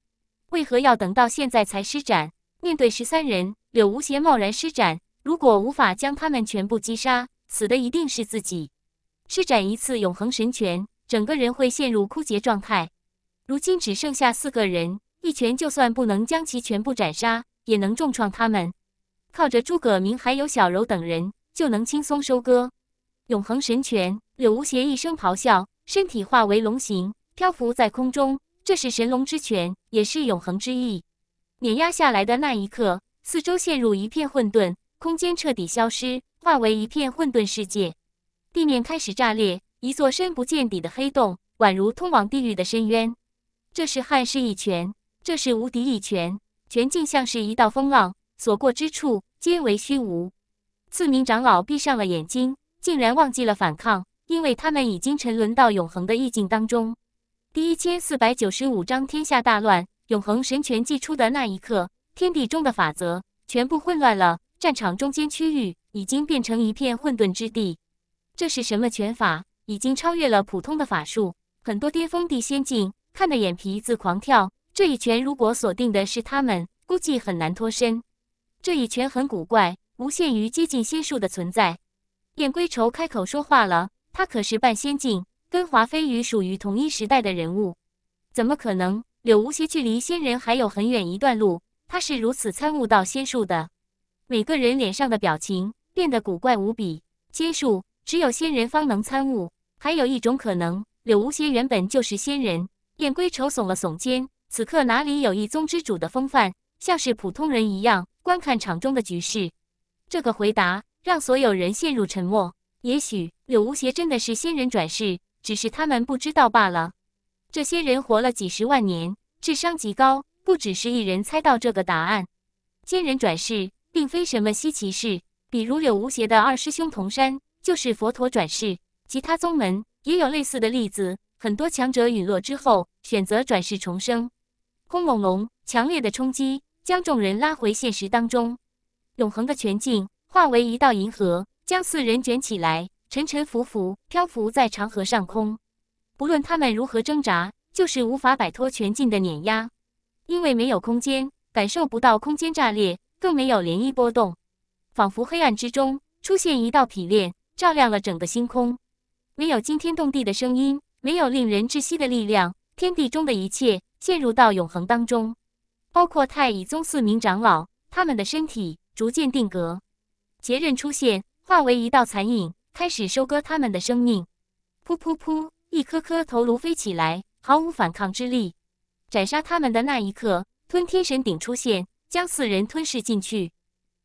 为何要等到现在才施展？面对十三人，柳无邪贸然施展，如果无法将他们全部击杀，死的一定是自己。施展一次永恒神拳，整个人会陷入枯竭状态。如今只剩下四个人，一拳就算不能将其全部斩杀，也能重创他们。靠着诸葛明还有小柔等人，就能轻松收割。永恒神拳，柳无邪一声咆哮，身体化为龙形，漂浮在空中。这是神龙之拳，也是永恒之意。碾压下来的那一刻，四周陷入一片混沌，空间彻底消失，化为一片混沌世界。地面开始炸裂，一座深不见底的黑洞，宛如通往地狱的深渊。这是汉室一拳，这是无敌一拳，拳劲像是一道风浪，所过之处皆为虚无。四名长老闭上了眼睛，竟然忘记了反抗，因为他们已经沉沦到永恒的意境当中。第一千四百九十五章天下大乱。永恒神拳祭出的那一刻，天地中的法则全部混乱了，战场中间区域已经变成一片混沌之地。这是什么拳法？已经超越了普通的法术，很多巅峰地仙境看得眼皮子狂跳。这一拳如果锁定的是他们，估计很难脱身。这一拳很古怪，无限于接近仙术的存在。燕归愁开口说话了，他可是半仙境，跟华飞鱼属于同一时代的人物，怎么可能？柳无邪距离仙人还有很远一段路，他是如此参悟到仙术的。每个人脸上的表情变得古怪无比，仙术。只有仙人方能参悟。还有一种可能，柳无邪原本就是仙人。燕归愁耸了耸肩，此刻哪里有一宗之主的风范，像是普通人一样观看场中的局势。这个回答让所有人陷入沉默。也许柳无邪真的是仙人转世，只是他们不知道罢了。这些人活了几十万年，智商极高，不只是一人猜到这个答案。仙人转世并非什么稀奇事，比如柳无邪的二师兄童山。就是佛陀转世，其他宗门也有类似的例子。很多强者陨落之后，选择转世重生。轰隆隆，强烈的冲击将众人拉回现实当中。永恒的全境化为一道银河，将四人卷起来，沉沉浮浮漂浮在长河上空。不论他们如何挣扎，就是无法摆脱全境的碾压，因为没有空间，感受不到空间炸裂，更没有涟漪波动，仿佛黑暗之中出现一道匹练。照亮了整个星空，没有惊天动地的声音，没有令人窒息的力量，天地中的一切陷入到永恒当中，包括太乙宗四名长老，他们的身体逐渐定格，截刃出现，化为一道残影，开始收割他们的生命。噗噗噗，一颗颗头颅飞起来，毫无反抗之力。斩杀他们的那一刻，吞天神鼎出现，将四人吞噬进去。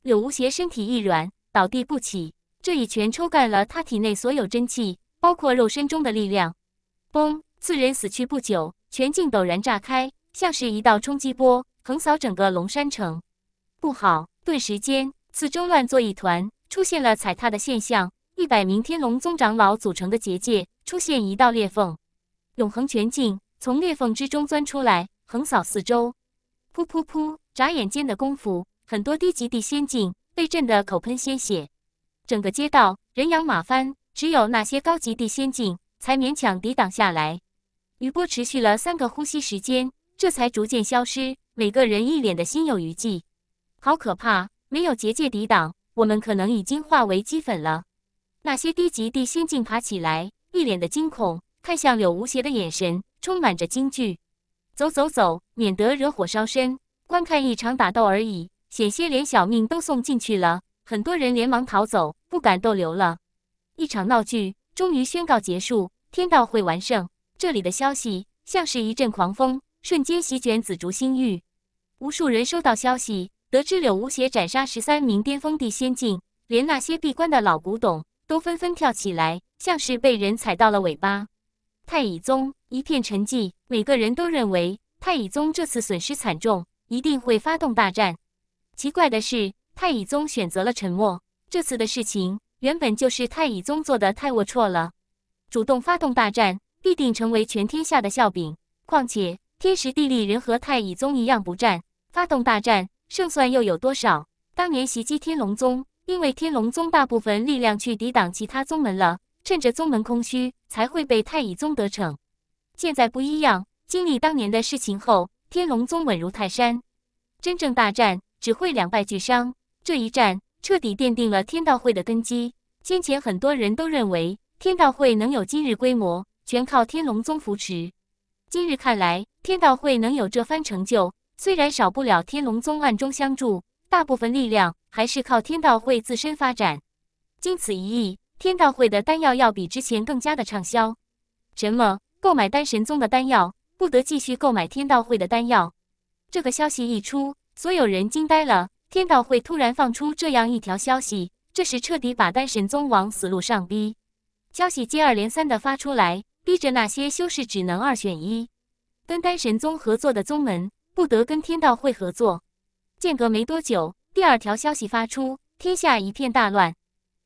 柳无邪身体一软，倒地不起。这一拳抽干了他体内所有真气，包括肉身中的力量。嘣！次人死去不久，拳劲陡然炸开，像是一道冲击波，横扫整个龙山城。不好！顿时间，四周乱作一团，出现了踩踏的现象。一百名天龙宗长老组成的结界出现一道裂缝，永恒拳劲从裂缝之中钻出来，横扫四周。噗噗噗！眨眼间的功夫，很多低级地仙境被震得口喷鲜血。整个街道人仰马翻，只有那些高级地仙境才勉强抵挡下来。余波持续了三个呼吸时间，这才逐渐消失。每个人一脸的心有余悸，好可怕！没有结界抵挡，我们可能已经化为齑粉了。那些低级地仙境爬起来，一脸的惊恐，看向柳无邪的眼神充满着惊惧。走走走，免得惹火烧身。观看一场打斗而已，险些连小命都送进去了。很多人连忙逃走，不敢逗留了。一场闹剧终于宣告结束，天道会完胜。这里的消息像是一阵狂风，瞬间席卷紫竹星域。无数人收到消息，得知柳无邪斩杀十三名巅峰地仙境，连那些闭关的老古董都纷纷跳起来，像是被人踩到了尾巴。太乙宗一片沉寂，每个人都认为太乙宗这次损失惨重，一定会发动大战。奇怪的是。太乙宗选择了沉默。这次的事情原本就是太乙宗做的太龌龊了，主动发动大战必定成为全天下的笑柄。况且天时地利人和，太乙宗一样不占，发动大战胜算又有多少？当年袭击天龙宗，因为天龙宗大部分力量去抵挡其他宗门了，趁着宗门空虚才会被太乙宗得逞。现在不一样，经历当年的事情后，天龙宗稳如泰山，真正大战只会两败俱伤。这一战彻底奠定了天道会的根基。先前很多人都认为天道会能有今日规模，全靠天龙宗扶持。今日看来，天道会能有这番成就，虽然少不了天龙宗暗中相助，大部分力量还是靠天道会自身发展。经此一役，天道会的丹药要比之前更加的畅销。什么？购买丹神宗的丹药不得继续购买天道会的丹药？这个消息一出，所有人惊呆了。天道会突然放出这样一条消息，这是彻底把丹神宗往死路上逼。消息接二连三的发出来，逼着那些修士只能二选一：跟丹神宗合作的宗门，不得跟天道会合作。间隔没多久，第二条消息发出，天下一片大乱。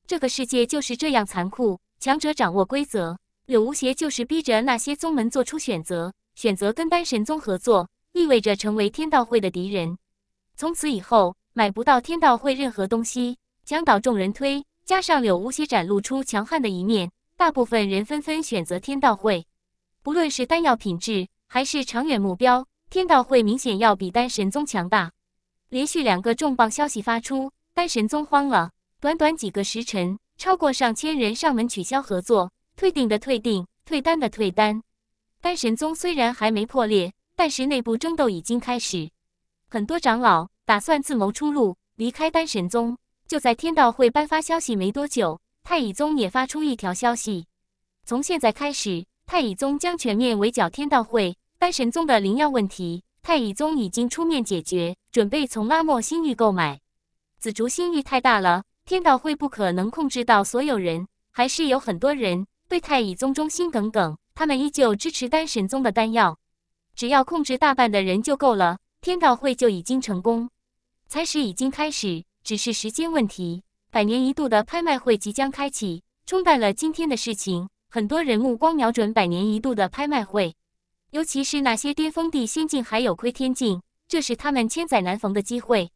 这个世界就是这样残酷，强者掌握规则。柳无邪就是逼着那些宗门做出选择：选择跟丹神宗合作，意味着成为天道会的敌人。从此以后。买不到天道会任何东西，墙倒众人推，加上柳无邪展露出强悍的一面，大部分人纷纷选择天道会。不论是丹药品质，还是长远目标，天道会明显要比丹神宗强大。连续两个重磅消息发出，丹神宗慌了。短短几个时辰，超过上千人上门取消合作，退订的退订，退单的退单。丹神宗虽然还没破裂，但是内部争斗已经开始，很多长老。打算自谋出路，离开丹神宗。就在天道会颁发消息没多久，太乙宗也发出一条消息：从现在开始，太乙宗将全面围剿天道会。丹神宗的灵药问题，太乙宗已经出面解决，准备从拉莫星域购买。紫竹星域太大了，天道会不可能控制到所有人，还是有很多人对太乙宗忠心耿耿，他们依旧支持丹神宗的丹药。只要控制大半的人就够了，天道会就已经成功。才始已经开始，只是时间问题。百年一度的拍卖会即将开启，冲淡了今天的事情。很多人目光瞄准百年一度的拍卖会，尤其是那些巅峰地仙境还有窥天境，这是他们千载难逢的机会。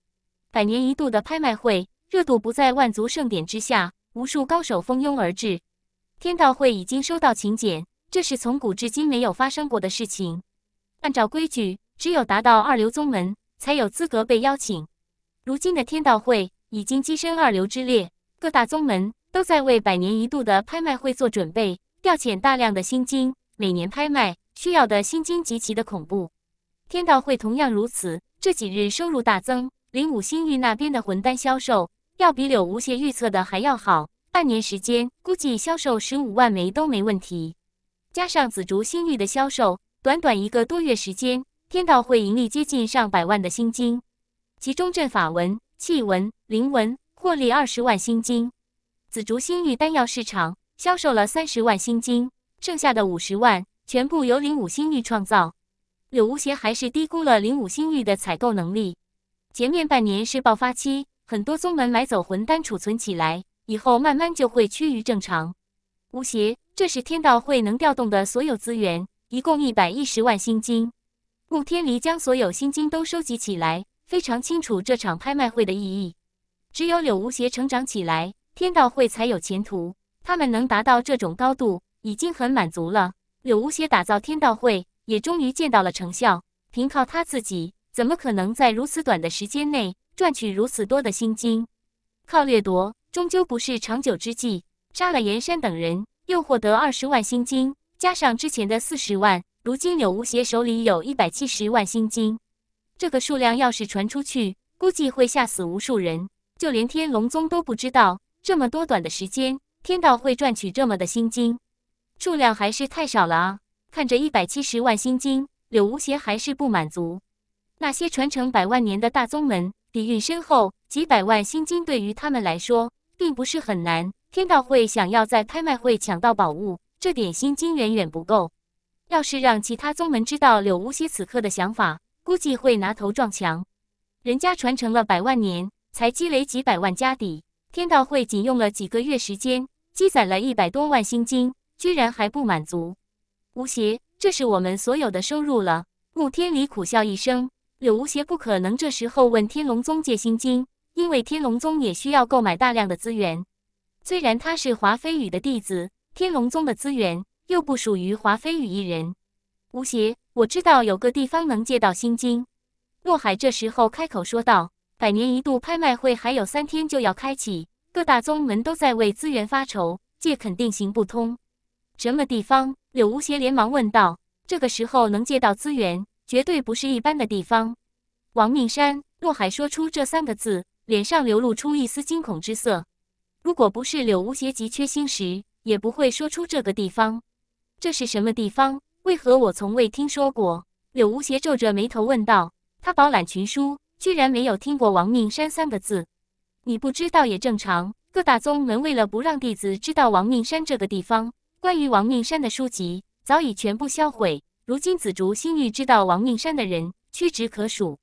百年一度的拍卖会热度不在万族盛典之下，无数高手蜂拥而至。天道会已经收到请柬，这是从古至今没有发生过的事情。按照规矩，只有达到二流宗门才有资格被邀请。如今的天道会已经跻身二流之列，各大宗门都在为百年一度的拍卖会做准备，调遣大量的薪金。每年拍卖需要的薪金极其的恐怖，天道会同样如此。这几日收入大增，灵武星域那边的魂丹销售要比柳无邪预测的还要好，半年时间估计销售十五万枚都没问题。加上紫竹星域的销售，短短一个多月时间，天道会盈利接近上百万的薪金。集中镇法文、气文、灵文获利二十万薪金。紫竹星域丹药市场销售了三十万薪金，剩下的五十万全部由灵武星域创造。柳无邪还是低估了灵武星域的采购能力。前面半年是爆发期，很多宗门买走魂丹储存起来，以后慢慢就会趋于正常。吴邪，这是天道会能调动的所有资源，一共一百一十万薪金。穆天离将所有薪金都收集起来。非常清楚这场拍卖会的意义。只有柳无邪成长起来，天道会才有前途。他们能达到这种高度，已经很满足了。柳无邪打造天道会，也终于见到了成效。凭靠他自己，怎么可能在如此短的时间内赚取如此多的心金？靠掠夺，终究不是长久之计。杀了岩山等人，又获得二十万心金，加上之前的四十万，如今柳无邪手里有一百七十万心金。这个数量要是传出去，估计会吓死无数人。就连天龙宗都不知道，这么多短的时间，天道会赚取这么的心金，数量还是太少了啊！看着一百七十万心金，柳无邪还是不满足。那些传承百万年的大宗门，底蕴深厚，几百万心金对于他们来说，并不是很难。天道会想要在拍卖会抢到宝物，这点心金远远不够。要是让其他宗门知道柳无邪此刻的想法，估计会拿头撞墙。人家传承了百万年，才积累几百万家底。天道会仅用了几个月时间，积攒了一百多万心金，居然还不满足。吴邪，这是我们所有的收入了。穆天离苦笑一声，柳无邪不可能这时候问天龙宗借心金，因为天龙宗也需要购买大量的资源。虽然他是华飞宇的弟子，天龙宗的资源又不属于华飞宇一人，吴邪。我知道有个地方能借到心经。洛海这时候开口说道：“百年一度拍卖会还有三天就要开启，各大宗门都在为资源发愁，借肯定行不通。”什么地方？柳无邪连忙问道：“这个时候能借到资源，绝对不是一般的地方。”亡命山。若海说出这三个字，脸上流露出一丝惊恐之色。如果不是柳无邪急缺心石，也不会说出这个地方。这是什么地方？为何我从未听说过？柳无邪皱着眉头问道。他饱览群书，居然没有听过“亡命山”三个字。你不知道也正常。各大宗门为了不让弟子知道亡命山这个地方，关于亡命山的书籍早已全部销毁。如今紫竹星域知道亡命山的人屈指可数。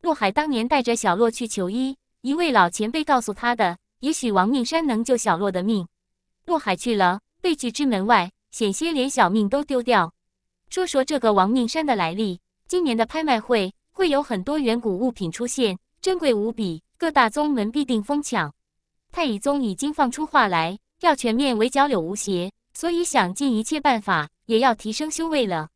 洛海当年带着小洛去求医，一位老前辈告诉他的，也许亡命山能救小洛的命。洛海去了，被拒之门外，险些连小命都丢掉。说说这个亡命山的来历。今年的拍卖会会有很多远古物品出现，珍贵无比，各大宗门必定疯抢。太乙宗已经放出话来，要全面围剿柳无邪，所以想尽一切办法也要提升修为了。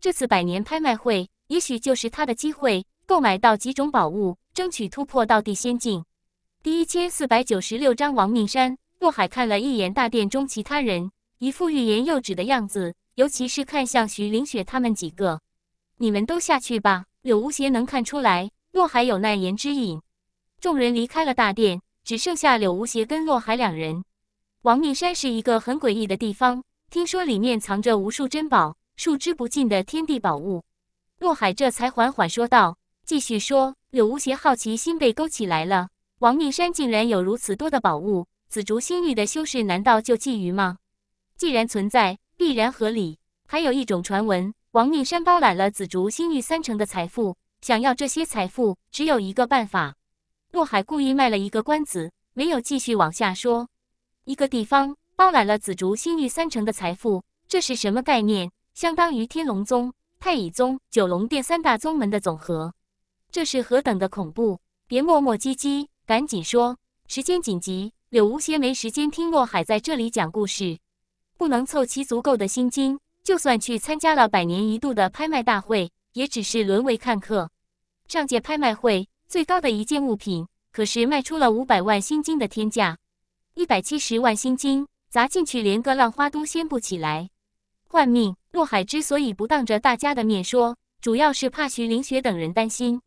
这次百年拍卖会，也许就是他的机会，购买到几种宝物，争取突破到地仙境。第一千四百九十六章亡命山。洛海看了一眼大殿中其他人，一副欲言又止的样子。尤其是看向徐凌雪他们几个，你们都下去吧。柳无邪能看出来，洛海有难言之隐。众人离开了大殿，只剩下柳无邪跟洛海两人。亡命山是一个很诡异的地方，听说里面藏着无数珍宝，数之不尽的天地宝物。洛海这才缓缓说道：“继续说。”柳无邪好奇心被勾起来了。亡命山竟然有如此多的宝物，紫竹星域的修士难道就觊觎吗？既然存在。必然合理。还有一种传闻，王命山包揽了紫竹星域三成的财富，想要这些财富，只有一个办法。洛海故意卖了一个关子，没有继续往下说。一个地方包揽了紫竹星域三成的财富，这是什么概念？相当于天龙宗、太乙宗、九龙殿三大宗门的总和，这是何等的恐怖！别磨磨唧唧，赶紧说，时间紧急，柳无邪没时间听洛海在这里讲故事。不能凑齐足够的薪金，就算去参加了百年一度的拍卖大会，也只是沦为看客。上届拍卖会最高的一件物品，可是卖出了五百万薪金的天价，一百七十万薪金砸进去，连个浪花都掀不起来。换命洛海之所以不当着大家的面说，主要是怕徐凌雪等人担心。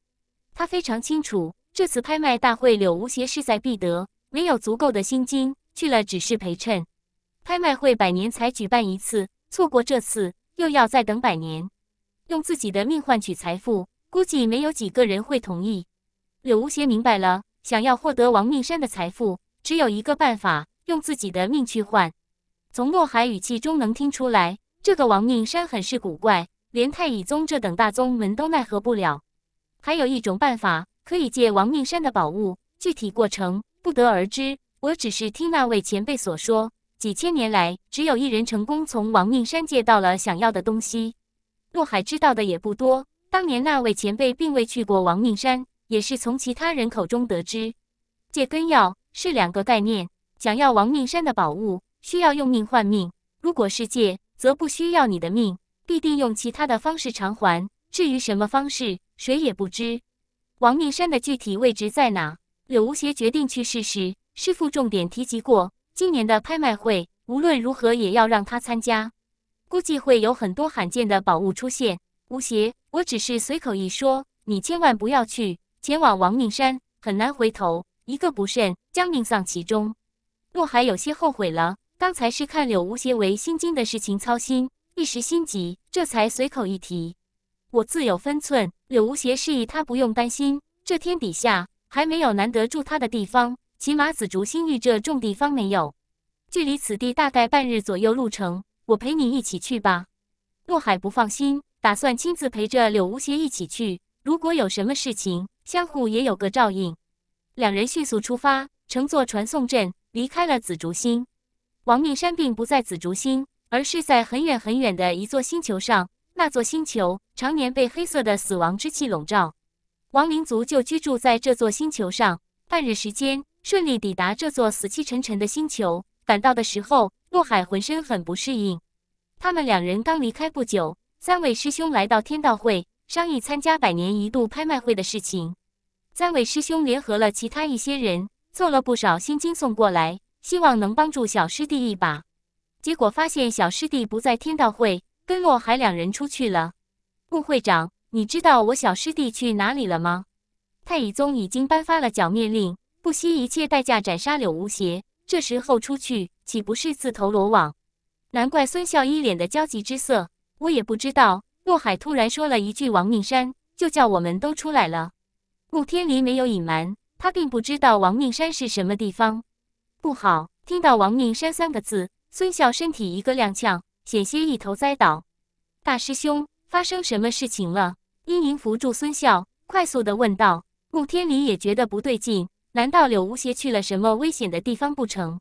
他非常清楚，这次拍卖大会柳无邪势在必得，没有足够的薪金去了只是陪衬。拍卖会百年才举办一次，错过这次又要再等百年。用自己的命换取财富，估计没有几个人会同意。柳无邪明白了，想要获得亡命山的财富，只有一个办法，用自己的命去换。从洛海语气中能听出来，这个亡命山很是古怪，连太乙宗这等大宗门都奈何不了。还有一种办法，可以借亡命山的宝物，具体过程不得而知。我只是听那位前辈所说。几千年来，只有一人成功从亡命山借到了想要的东西。若海知道的也不多，当年那位前辈并未去过亡命山，也是从其他人口中得知。借跟要是两个概念，想要亡命山的宝物，需要用命换命；如果借，则不需要你的命，必定用其他的方式偿还。至于什么方式，谁也不知。亡命山的具体位置在哪？柳无邪决定去试试。师父重点提及过。今年的拍卖会，无论如何也要让他参加。估计会有很多罕见的宝物出现。吴邪，我只是随口一说，你千万不要去。前往亡命山，很难回头，一个不慎，将命丧其中。洛海有些后悔了，刚才是看柳无邪为心经的事情操心，一时心急，这才随口一提。我自有分寸。柳无邪示意他不用担心，这天底下还没有难得住他的地方。起码紫竹星域这种地方没有，距离此地大概半日左右路程，我陪你一起去吧。洛海不放心，打算亲自陪着柳无邪一起去。如果有什么事情，相互也有个照应。两人迅速出发，乘坐传送阵离开了紫竹星。亡命山并不在紫竹星，而是在很远很远的一座星球上。那座星球常年被黑色的死亡之气笼罩，亡灵族就居住在这座星球上。半日时间。顺利抵达这座死气沉沉的星球。赶到的时候，洛海浑身很不适应。他们两人刚离开不久，三位师兄来到天道会商议参加百年一度拍卖会的事情。三位师兄联合了其他一些人，做了不少心经送过来，希望能帮助小师弟一把。结果发现小师弟不在天道会，跟洛海两人出去了。穆会长，你知道我小师弟去哪里了吗？太乙宗已经颁发了剿灭令。不惜一切代价斩杀柳无邪，这时候出去岂不是自投罗网？难怪孙笑一脸的焦急之色。我也不知道，陆海突然说了一句“亡命山”，就叫我们都出来了。穆天离没有隐瞒，他并不知道亡命山是什么地方。不好！听到“亡命山”三个字，孙笑身体一个踉跄，险些一头栽倒。大师兄，发生什么事情了？殷莹扶住孙笑，快速的问道。穆天离也觉得不对劲。难道柳无邪去了什么危险的地方不成？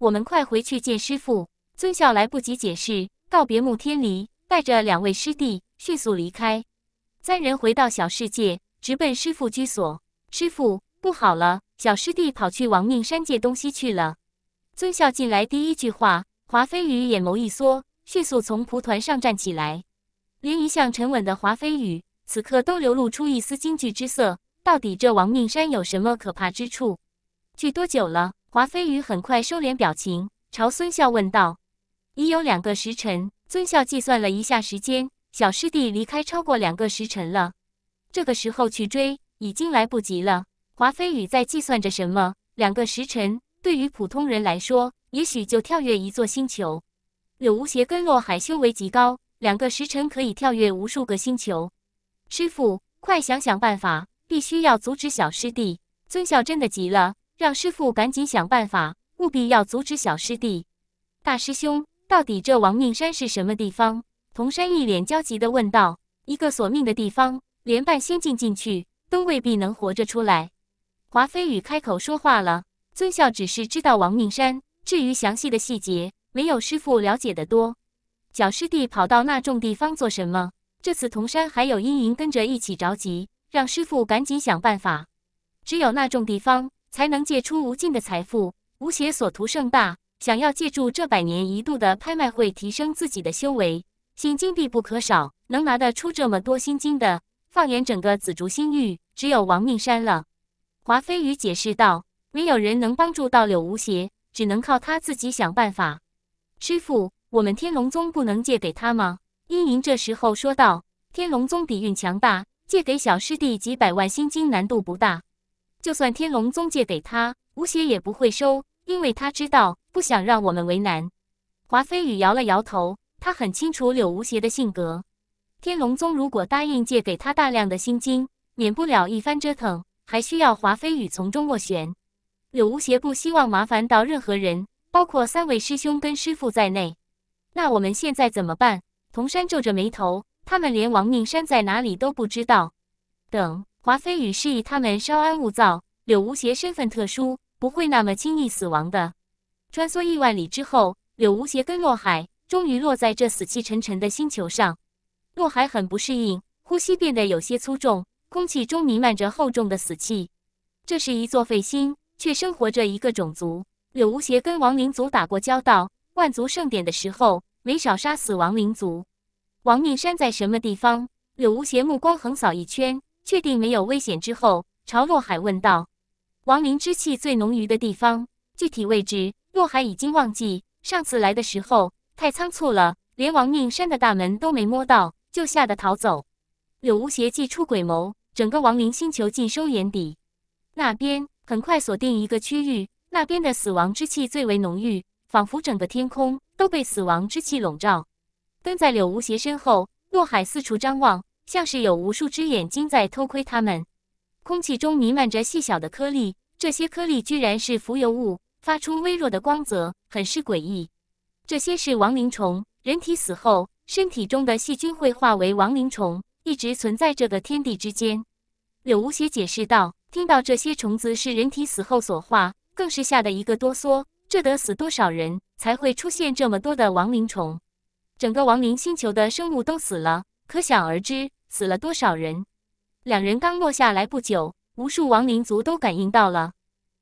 我们快回去见师傅！尊孝来不及解释，告别穆天离，带着两位师弟迅速离开。三人回到小世界，直奔师傅居所。师傅，不好了！小师弟跑去亡命山界东西去了。尊孝进来第一句话，华飞宇眼眸一缩，迅速从蒲团上站起来。连一向沉稳的华飞宇，此刻都流露出一丝惊惧之色。到底这亡命山有什么可怕之处？去多久了？华飞宇很快收敛表情，朝孙笑问道：“已有两个时辰。”孙笑计算了一下时间，小师弟离开超过两个时辰了。这个时候去追已经来不及了。华飞宇在计算着什么？两个时辰对于普通人来说，也许就跳跃一座星球。柳无邪跟洛海修为极高，两个时辰可以跳跃无数个星球。师傅，快想想办法！必须要阻止小师弟，尊孝真的急了，让师父赶紧想办法，务必要阻止小师弟。大师兄，到底这亡命山是什么地方？童山一脸焦急地问道：“一个索命的地方，连半仙进进去都未必能活着出来。”华飞宇开口说话了：“尊孝只是知道亡命山，至于详细的细节，没有师父了解得多。小师弟跑到那种地方做什么？这次童山还有阴影跟着一起着急。”让师傅赶紧想办法，只有那种地方才能借出无尽的财富。吴邪所图甚大，想要借助这百年一度的拍卖会提升自己的修为，心经必不可少。能拿得出这么多心经的，放眼整个紫竹星域，只有王命山了。华飞宇解释道：“没有人能帮助到柳无邪，只能靠他自己想办法。”师傅，我们天龙宗不能借给他吗？英云这时候说道：“天龙宗底蕴强大。”借给小师弟几百万心金难度不大，就算天龙宗借给他，吴邪也不会收，因为他知道不想让我们为难。华飞宇摇了摇头，他很清楚柳无邪的性格。天龙宗如果答应借给他大量的心金，免不了一番折腾，还需要华飞宇从中斡旋。柳无邪不希望麻烦到任何人，包括三位师兄跟师父在内。那我们现在怎么办？童山皱着眉头。他们连亡命山在哪里都不知道。等华飞宇示意他们稍安勿躁。柳无邪身份特殊，不会那么轻易死亡的。穿梭亿万里之后，柳无邪跟洛海终于落在这死气沉沉的星球上。洛海很不适应，呼吸变得有些粗重，空气中弥漫着厚重的死气。这是一座废星，却生活着一个种族。柳无邪跟亡灵族打过交道，万族盛典的时候没少杀死亡灵族。亡命山在什么地方？柳无邪目光横扫一圈，确定没有危险之后，朝若海问道：“亡灵之气最浓郁的地方，具体位置？”若海已经忘记上次来的时候太仓促了，连亡命山的大门都没摸到，就吓得逃走。柳无邪祭出鬼眸，整个亡灵星球尽收眼底。那边很快锁定一个区域，那边的死亡之气最为浓郁，仿佛整个天空都被死亡之气笼罩。跟在柳无邪身后，洛海四处张望，像是有无数只眼睛在偷窥他们。空气中弥漫着细小的颗粒，这些颗粒居然是浮游物，发出微弱的光泽，很是诡异。这些是亡灵虫，人体死后，身体中的细菌会化为亡灵虫，一直存在这个天地之间。柳无邪解释道：“听到这些虫子是人体死后所化，更是吓得一个哆嗦。这得死多少人才会出现这么多的亡灵虫？”整个亡灵星球的生物都死了，可想而知死了多少人。两人刚落下来不久，无数亡灵族都感应到了。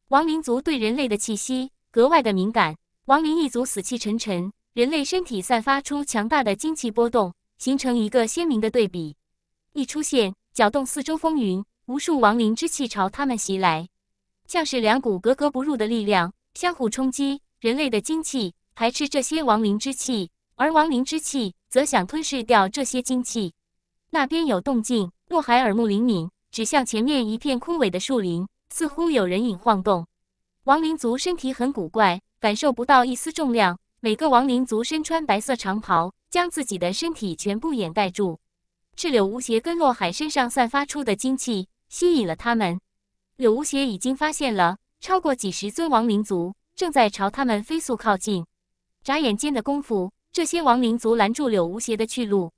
亡灵族对人类的气息格外的敏感。亡灵一族死气沉沉，人类身体散发出强大的精气波动，形成一个鲜明的对比。一出现，搅动四周风云，无数亡灵之气朝他们袭来，像是两股格格不入的力量相互冲击。人类的精气排斥这些亡灵之气。而亡灵之气则想吞噬掉这些精气。那边有动静，洛海耳目灵敏，指向前面一片枯萎的树林，似乎有人影晃动。亡灵族身体很古怪，感受不到一丝重量。每个亡灵族身穿白色长袍，将自己的身体全部掩盖住。赤柳无邪跟洛海身上散发出的精气吸引了他们。柳无邪已经发现了，超过几十尊亡灵族正在朝他们飞速靠近。眨眼间的功夫。这些亡灵族拦住柳无邪的去路，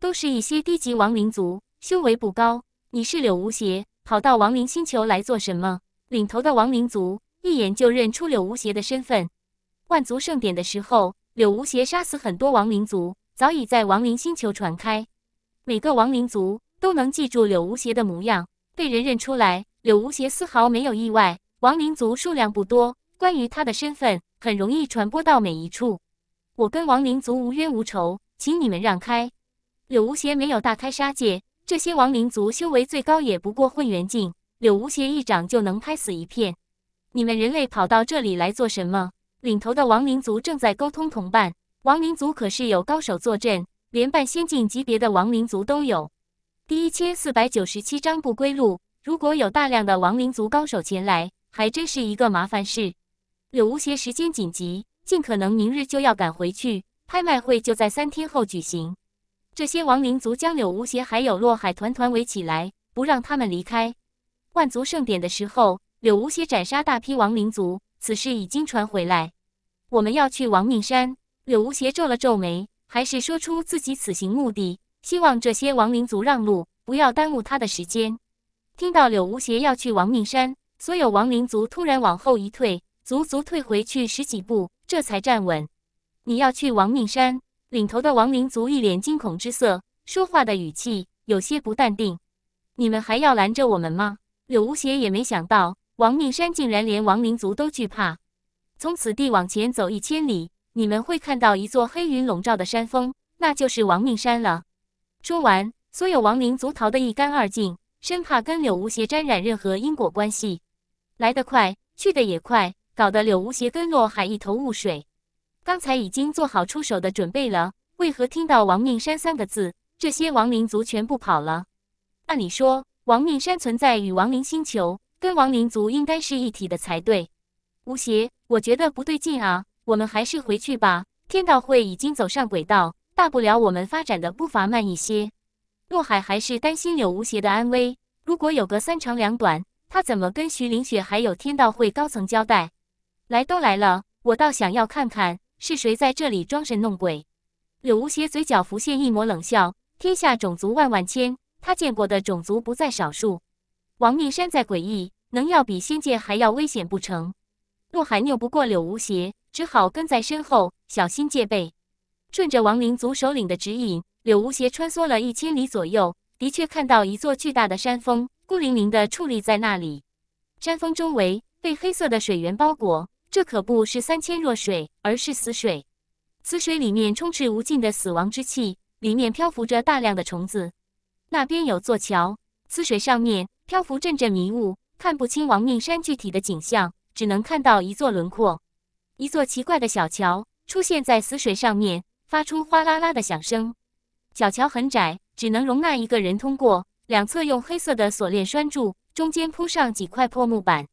都是一些低级亡灵族，修为不高。你是柳无邪，跑到亡灵星球来做什么？领头的亡灵族一眼就认出柳无邪的身份。万族盛典的时候，柳无邪杀死很多亡灵族，早已在亡灵星球传开。每个亡灵族都能记住柳无邪的模样，被人认出来，柳无邪丝毫没有意外。亡灵族数量不多，关于他的身份很容易传播到每一处。我跟亡灵族无冤无仇，请你们让开。柳无邪没有大开杀戒，这些亡灵族修为最高也不过混元境，柳无邪一掌就能拍死一片。你们人类跑到这里来做什么？领头的亡灵族正在沟通同伴，亡灵族可是有高手坐镇，连半仙境级别的亡灵族都有。第一千四百九十七章不归路。如果有大量的亡灵族高手前来，还真是一个麻烦事。柳无邪时间紧急。尽可能明日就要赶回去，拍卖会就在三天后举行。这些亡灵族将柳无邪还有洛海团团围起来，不让他们离开。万族盛典的时候，柳无邪斩杀大批亡灵族，此事已经传回来。我们要去亡命山。柳无邪皱了皱眉，还是说出自己此行目的，希望这些亡灵族让路，不要耽误他的时间。听到柳无邪要去亡命山，所有亡灵族突然往后一退。足足退回去十几步，这才站稳。你要去亡命山？领头的亡灵族一脸惊恐之色，说话的语气有些不淡定。你们还要拦着我们吗？柳无邪也没想到，亡命山竟然连亡灵族都惧怕。从此地往前走一千里，你们会看到一座黑云笼罩的山峰，那就是亡命山了。说完，所有亡灵族逃得一干二净，生怕跟柳无邪沾染任何因果关系。来得快，去得也快。搞得柳无邪跟洛海一头雾水。刚才已经做好出手的准备了，为何听到“亡命山”三个字，这些亡灵族全部跑了？按理说，亡命山存在与亡灵星球跟亡灵族应该是一体的才对。吴邪，我觉得不对劲啊，我们还是回去吧。天道会已经走上轨道，大不了我们发展的步伐慢一些。洛海还是担心柳无邪的安危，如果有个三长两短，他怎么跟徐凌雪还有天道会高层交代？来都来了，我倒想要看看是谁在这里装神弄鬼。柳无邪嘴角浮现一抹冷笑。天下种族万万千，他见过的种族不在少数。亡命山再诡异，能要比仙界还要危险不成？洛海拗不过柳无邪，只好跟在身后，小心戒备。顺着亡灵族首领的指引，柳无邪穿梭了一千里左右，的确看到一座巨大的山峰，孤零零地矗立在那里。山峰周围被黑色的水源包裹。这可不是三千弱水，而是死水。死水里面充斥无尽的死亡之气，里面漂浮着大量的虫子。那边有座桥，死水上面漂浮阵阵迷雾，看不清亡命山具体的景象，只能看到一座轮廓。一座奇怪的小桥出现在死水上面，发出哗啦啦的响声。小桥很窄，只能容纳一个人通过，两侧用黑色的锁链拴住，中间铺上几块破木板。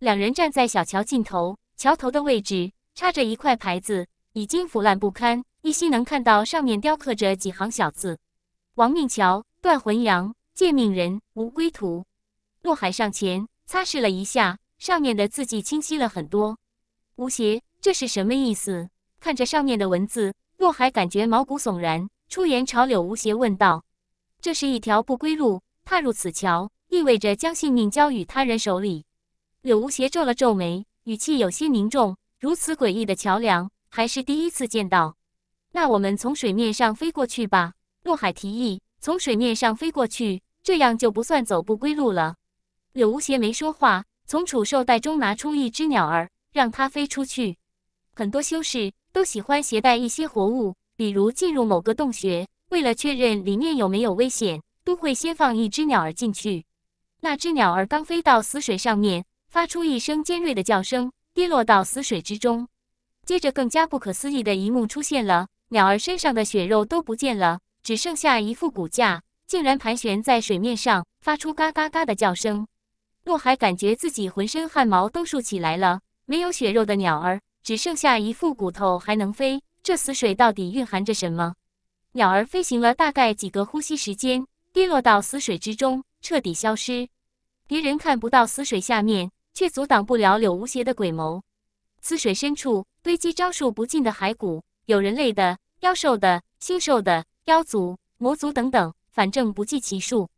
两人站在小桥尽头。桥头的位置插着一块牌子，已经腐烂不堪，依稀能看到上面雕刻着几行小字：“亡命桥，断魂崖，借命人无归途。”若海上前擦拭了一下，上面的字迹清晰了很多。吴邪，这是什么意思？看着上面的文字，若海感觉毛骨悚然，出言朝柳无邪问道：“这是一条不归路，踏入此桥，意味着将性命交与他人手里。”柳无邪皱了皱眉。语气有些凝重，如此诡异的桥梁还是第一次见到。那我们从水面上飞过去吧，洛海提议。从水面上飞过去，这样就不算走不归路了。柳无邪没说话，从储兽袋中拿出一只鸟儿，让它飞出去。很多修士都喜欢携带一些活物，比如进入某个洞穴，为了确认里面有没有危险，都会先放一只鸟儿进去。那只鸟儿刚飞到死水上面。发出一声尖锐的叫声，跌落到死水之中。接着，更加不可思议的一幕出现了：鸟儿身上的血肉都不见了，只剩下一副骨架，竟然盘旋在水面上，发出嘎嘎嘎的叫声。洛海感觉自己浑身汗毛都竖起来了。没有血肉的鸟儿，只剩下一副骨头还能飞，这死水到底蕴含着什么？鸟儿飞行了大概几个呼吸时间，跌落到死水之中，彻底消失。敌人看不到死水下面。却阻挡不了柳无邪的鬼眸。死水深处堆积招数不尽的骸骨，有人类的、妖兽的、星兽的、妖族、魔族等等，反正不计其数。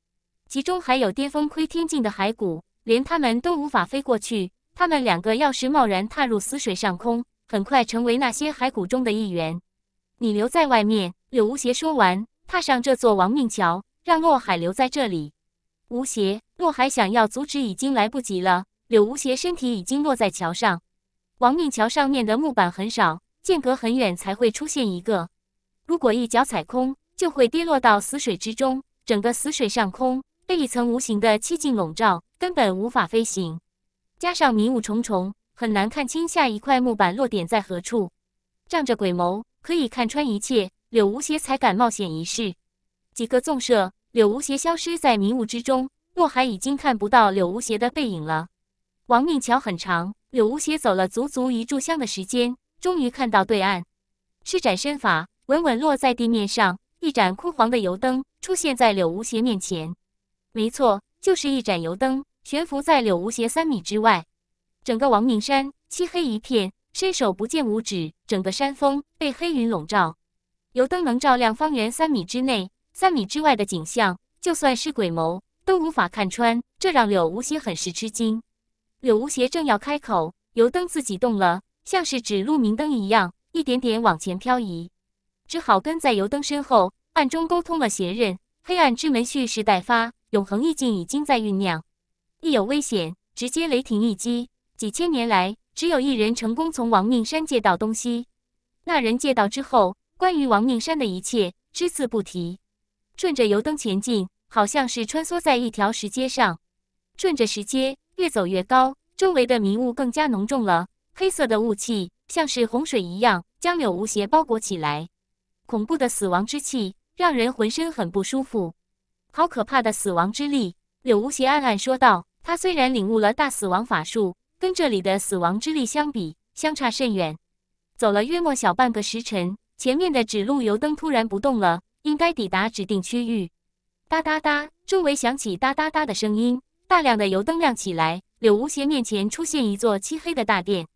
其中还有巅峰窥天境的骸骨，连他们都无法飞过去。他们两个要是贸然踏入死水上空，很快成为那些骸骨中的一员。你留在外面。”柳无邪说完，踏上这座亡命桥，让洛海留在这里。无邪、洛海想要阻止，已经来不及了。柳无邪身体已经落在桥上，亡命桥上面的木板很少，间隔很远才会出现一个。如果一脚踩空，就会跌落到死水之中。整个死水上空被一层无形的气劲笼罩，根本无法飞行。加上迷雾重重，很难看清下一块木板落点在何处。仗着鬼眸可以看穿一切，柳无邪才敢冒险一试。几个纵射，柳无邪消失在迷雾之中，若海已经看不到柳无邪的背影了。亡命桥很长，柳无邪走了足足一炷香的时间，终于看到对岸，施展身法，稳稳落在地面上。一盏枯黄的油灯出现在柳无邪面前，没错，就是一盏油灯，悬浮在柳无邪三米之外。整个亡命山漆黑一片，伸手不见五指，整个山峰被黑云笼罩。油灯能照亮方圆三米之内，三米之外的景象，就算是鬼眸都无法看穿，这让柳无邪很是吃惊。柳无邪正要开口，油灯自己动了，像是指路明灯一样，一点点往前漂移，只好跟在油灯身后，暗中沟通了邪刃。黑暗之门蓄势待发，永恒意境已经在酝酿。一有危险，直接雷霆一击。几千年来，只有一人成功从亡命山借到东西，那人借到之后，关于亡命山的一切只字不提。顺着油灯前进，好像是穿梭在一条石阶上，顺着石阶。越走越高，周围的迷雾更加浓重了。黑色的雾气像是洪水一样将柳无邪包裹起来，恐怖的死亡之气让人浑身很不舒服。好可怕的死亡之力！柳无邪暗暗说道。他虽然领悟了大死亡法术，跟这里的死亡之力相比，相差甚远。走了约莫小半个时辰，前面的指路油灯突然不动了，应该抵达指定区域。哒哒哒，周围响起哒哒哒的声音。大量的油灯亮起来，柳无邪面前出现一座漆黑的大殿，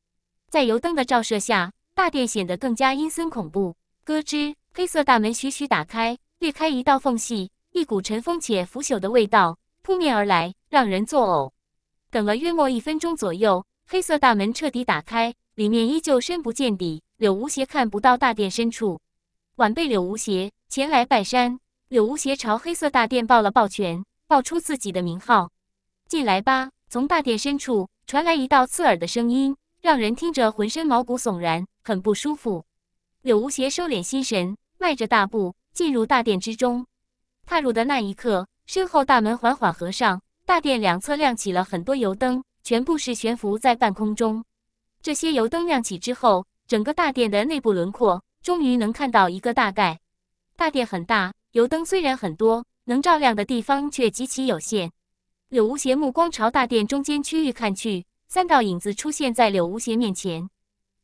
在油灯的照射下，大殿显得更加阴森恐怖。咯吱，黑色大门徐徐打开，裂开一道缝隙，一股尘封且腐朽的味道扑面而来，让人作呕。等了约莫一分钟左右，黑色大门彻底打开，里面依旧深不见底，柳无邪看不到大殿深处。晚辈柳无邪前来拜山，柳无邪朝黑色大殿抱了抱拳，报出自己的名号。进来吧！从大殿深处传来一道刺耳的声音，让人听着浑身毛骨悚然，很不舒服。柳无邪收敛心神，迈着大步进入大殿之中。踏入的那一刻，身后大门缓缓合上。大殿两侧亮起了很多油灯，全部是悬浮在半空中。这些油灯亮起之后，整个大殿的内部轮廓终于能看到一个大概。大殿很大，油灯虽然很多，能照亮的地方却极其有限。柳无邪目光朝大殿中间区域看去，三道影子出现在柳无邪面前。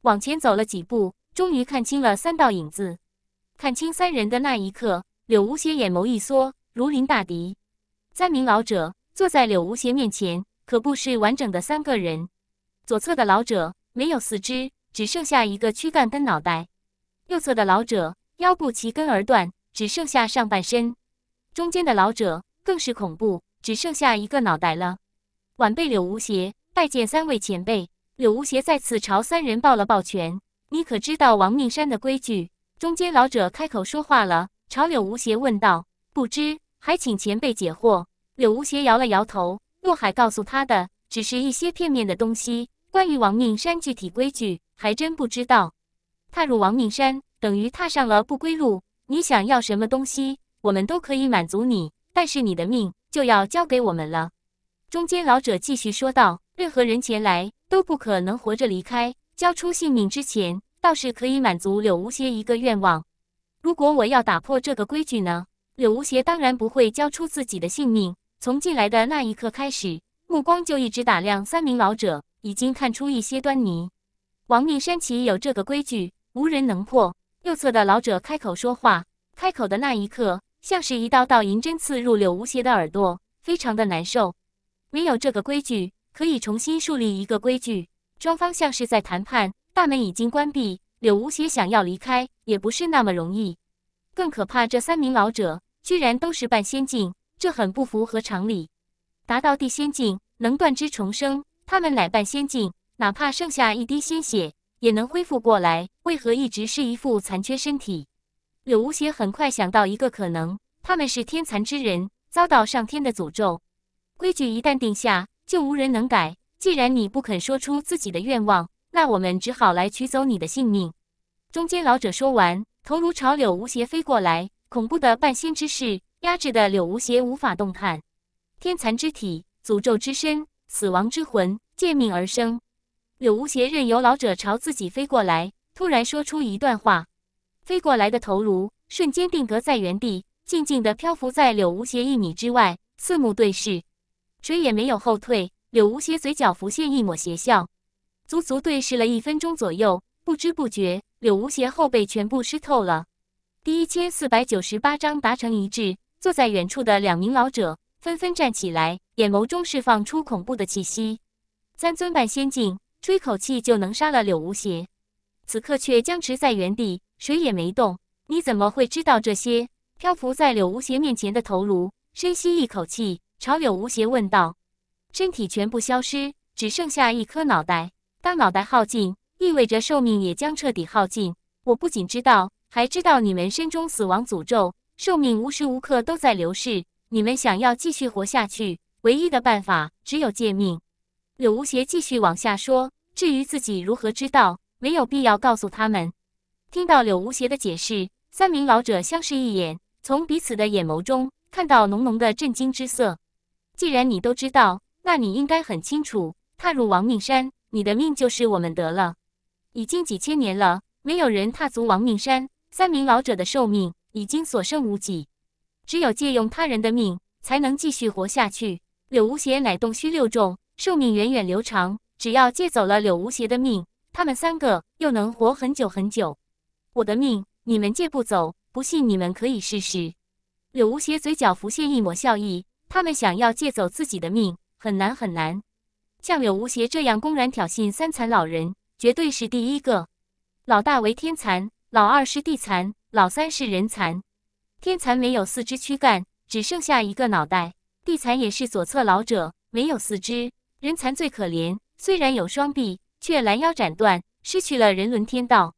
往前走了几步，终于看清了三道影子。看清三人的那一刻，柳无邪眼眸一缩，如临大敌。三名老者坐在柳无邪面前，可不是完整的三个人。左侧的老者没有四肢，只剩下一个躯干跟脑袋；右侧的老者腰部齐根而断，只剩下上半身；中间的老者更是恐怖。只剩下一个脑袋了。晚辈柳无邪拜见三位前辈。柳无邪再次朝三人抱了抱拳。你可知道亡命山的规矩？中间老者开口说话了，朝柳无邪问道：“不知，还请前辈解惑。”柳无邪摇了摇头。若海告诉他的只是一些片面的东西，关于亡命山具体规矩，还真不知道。踏入亡命山，等于踏上了不归路。你想要什么东西，我们都可以满足你，但是你的命……就要交给我们了。中间老者继续说道：“任何人前来都不可能活着离开。交出性命之前，倒是可以满足柳无邪一个愿望。如果我要打破这个规矩呢？”柳无邪当然不会交出自己的性命。从进来的那一刻开始，目光就一直打量三名老者，已经看出一些端倪。亡命山崎有这个规矩，无人能破。右侧的老者开口说话，开口的那一刻。像是一道道银针刺入柳无邪的耳朵，非常的难受。没有这个规矩，可以重新树立一个规矩。双方像是在谈判，大门已经关闭，柳无邪想要离开也不是那么容易。更可怕，这三名老者居然都是半仙境，这很不符合常理。达到地仙境能断肢重生，他们乃半仙境，哪怕剩下一滴鲜血也能恢复过来，为何一直是一副残缺身体？柳无邪很快想到一个可能，他们是天残之人，遭到上天的诅咒。规矩一旦定下，就无人能改。既然你不肯说出自己的愿望，那我们只好来取走你的性命。中间老者说完，头颅朝柳无邪飞过来，恐怖的半仙之势压制的柳无邪无法动弹。天残之体，诅咒之身，死亡之魂，借命而生。柳无邪任由老者朝自己飞过来，突然说出一段话。飞过来的头颅瞬间定格在原地，静静地漂浮在柳无邪一米之外，四目对视，谁也没有后退。柳无邪嘴角浮现一抹邪笑，足足对视了一分钟左右，不知不觉，柳无邪后背全部湿透了。第一千四百九十八章达成一致，坐在远处的两名老者纷纷站起来，眼眸中释放出恐怖的气息。三尊半仙境，吹口气就能杀了柳无邪，此刻却僵持在原地。谁也没动，你怎么会知道这些？漂浮在柳无邪面前的头颅深吸一口气，朝柳无邪问道：“身体全部消失，只剩下一颗脑袋。当脑袋耗尽，意味着寿命也将彻底耗尽。我不仅知道，还知道你们身中死亡诅咒，寿命无时无刻都在流逝。你们想要继续活下去，唯一的办法只有借命。”柳无邪继续往下说：“至于自己如何知道，没有必要告诉他们。”听到柳无邪的解释，三名老者相视一眼，从彼此的眼眸中看到浓浓的震惊之色。既然你都知道，那你应该很清楚，踏入亡命山，你的命就是我们得了。已经几千年了，没有人踏足亡命山，三名老者的寿命已经所剩无几，只有借用他人的命才能继续活下去。柳无邪乃洞虚六重，寿命源远流长，只要借走了柳无邪的命，他们三个又能活很久很久。我的命你们借不走，不信你们可以试试。柳无邪嘴角浮现一抹笑意，他们想要借走自己的命，很难很难。像柳无邪这样公然挑衅三残老人，绝对是第一个。老大为天残，老二是地残，老三是人残。天残没有四肢躯干，只剩下一个脑袋；地残也是左侧老者，没有四肢；人残最可怜，虽然有双臂，却拦腰斩断，失去了人伦天道。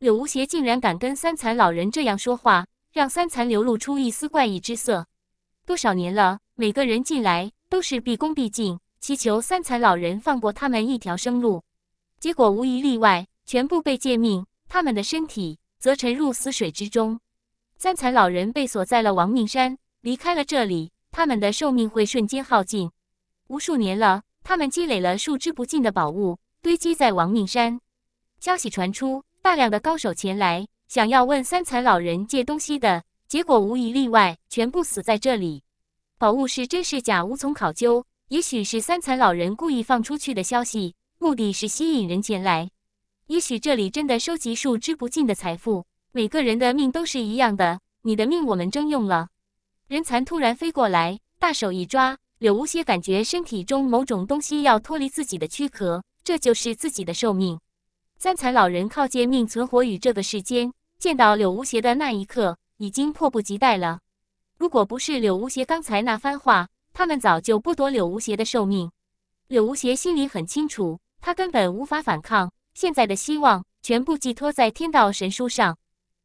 柳无邪竟然敢跟三残老人这样说话，让三残流露出一丝怪异之色。多少年了，每个人进来都是毕恭毕敬，祈求三残老人放过他们一条生路。结果无一例外，全部被借命，他们的身体则沉入死水之中。三残老人被锁在了亡命山，离开了这里，他们的寿命会瞬间耗尽。无数年了，他们积累了数之不尽的宝物，堆积在亡命山。消息传出。大量的高手前来，想要问三残老人借东西的结果，无一例外，全部死在这里。宝物是真是假，无从考究。也许是三残老人故意放出去的消息，目的是吸引人前来。也许这里真的收集数之不尽的财富，每个人的命都是一样的。你的命，我们征用了。人残突然飞过来，大手一抓，柳无邪感觉身体中某种东西要脱离自己的躯壳，这就是自己的寿命。三才老人靠借命存活于这个世间，见到柳无邪的那一刻，已经迫不及待了。如果不是柳无邪刚才那番话，他们早就不夺柳无邪的寿命。柳无邪心里很清楚，他根本无法反抗，现在的希望全部寄托在天道神书上。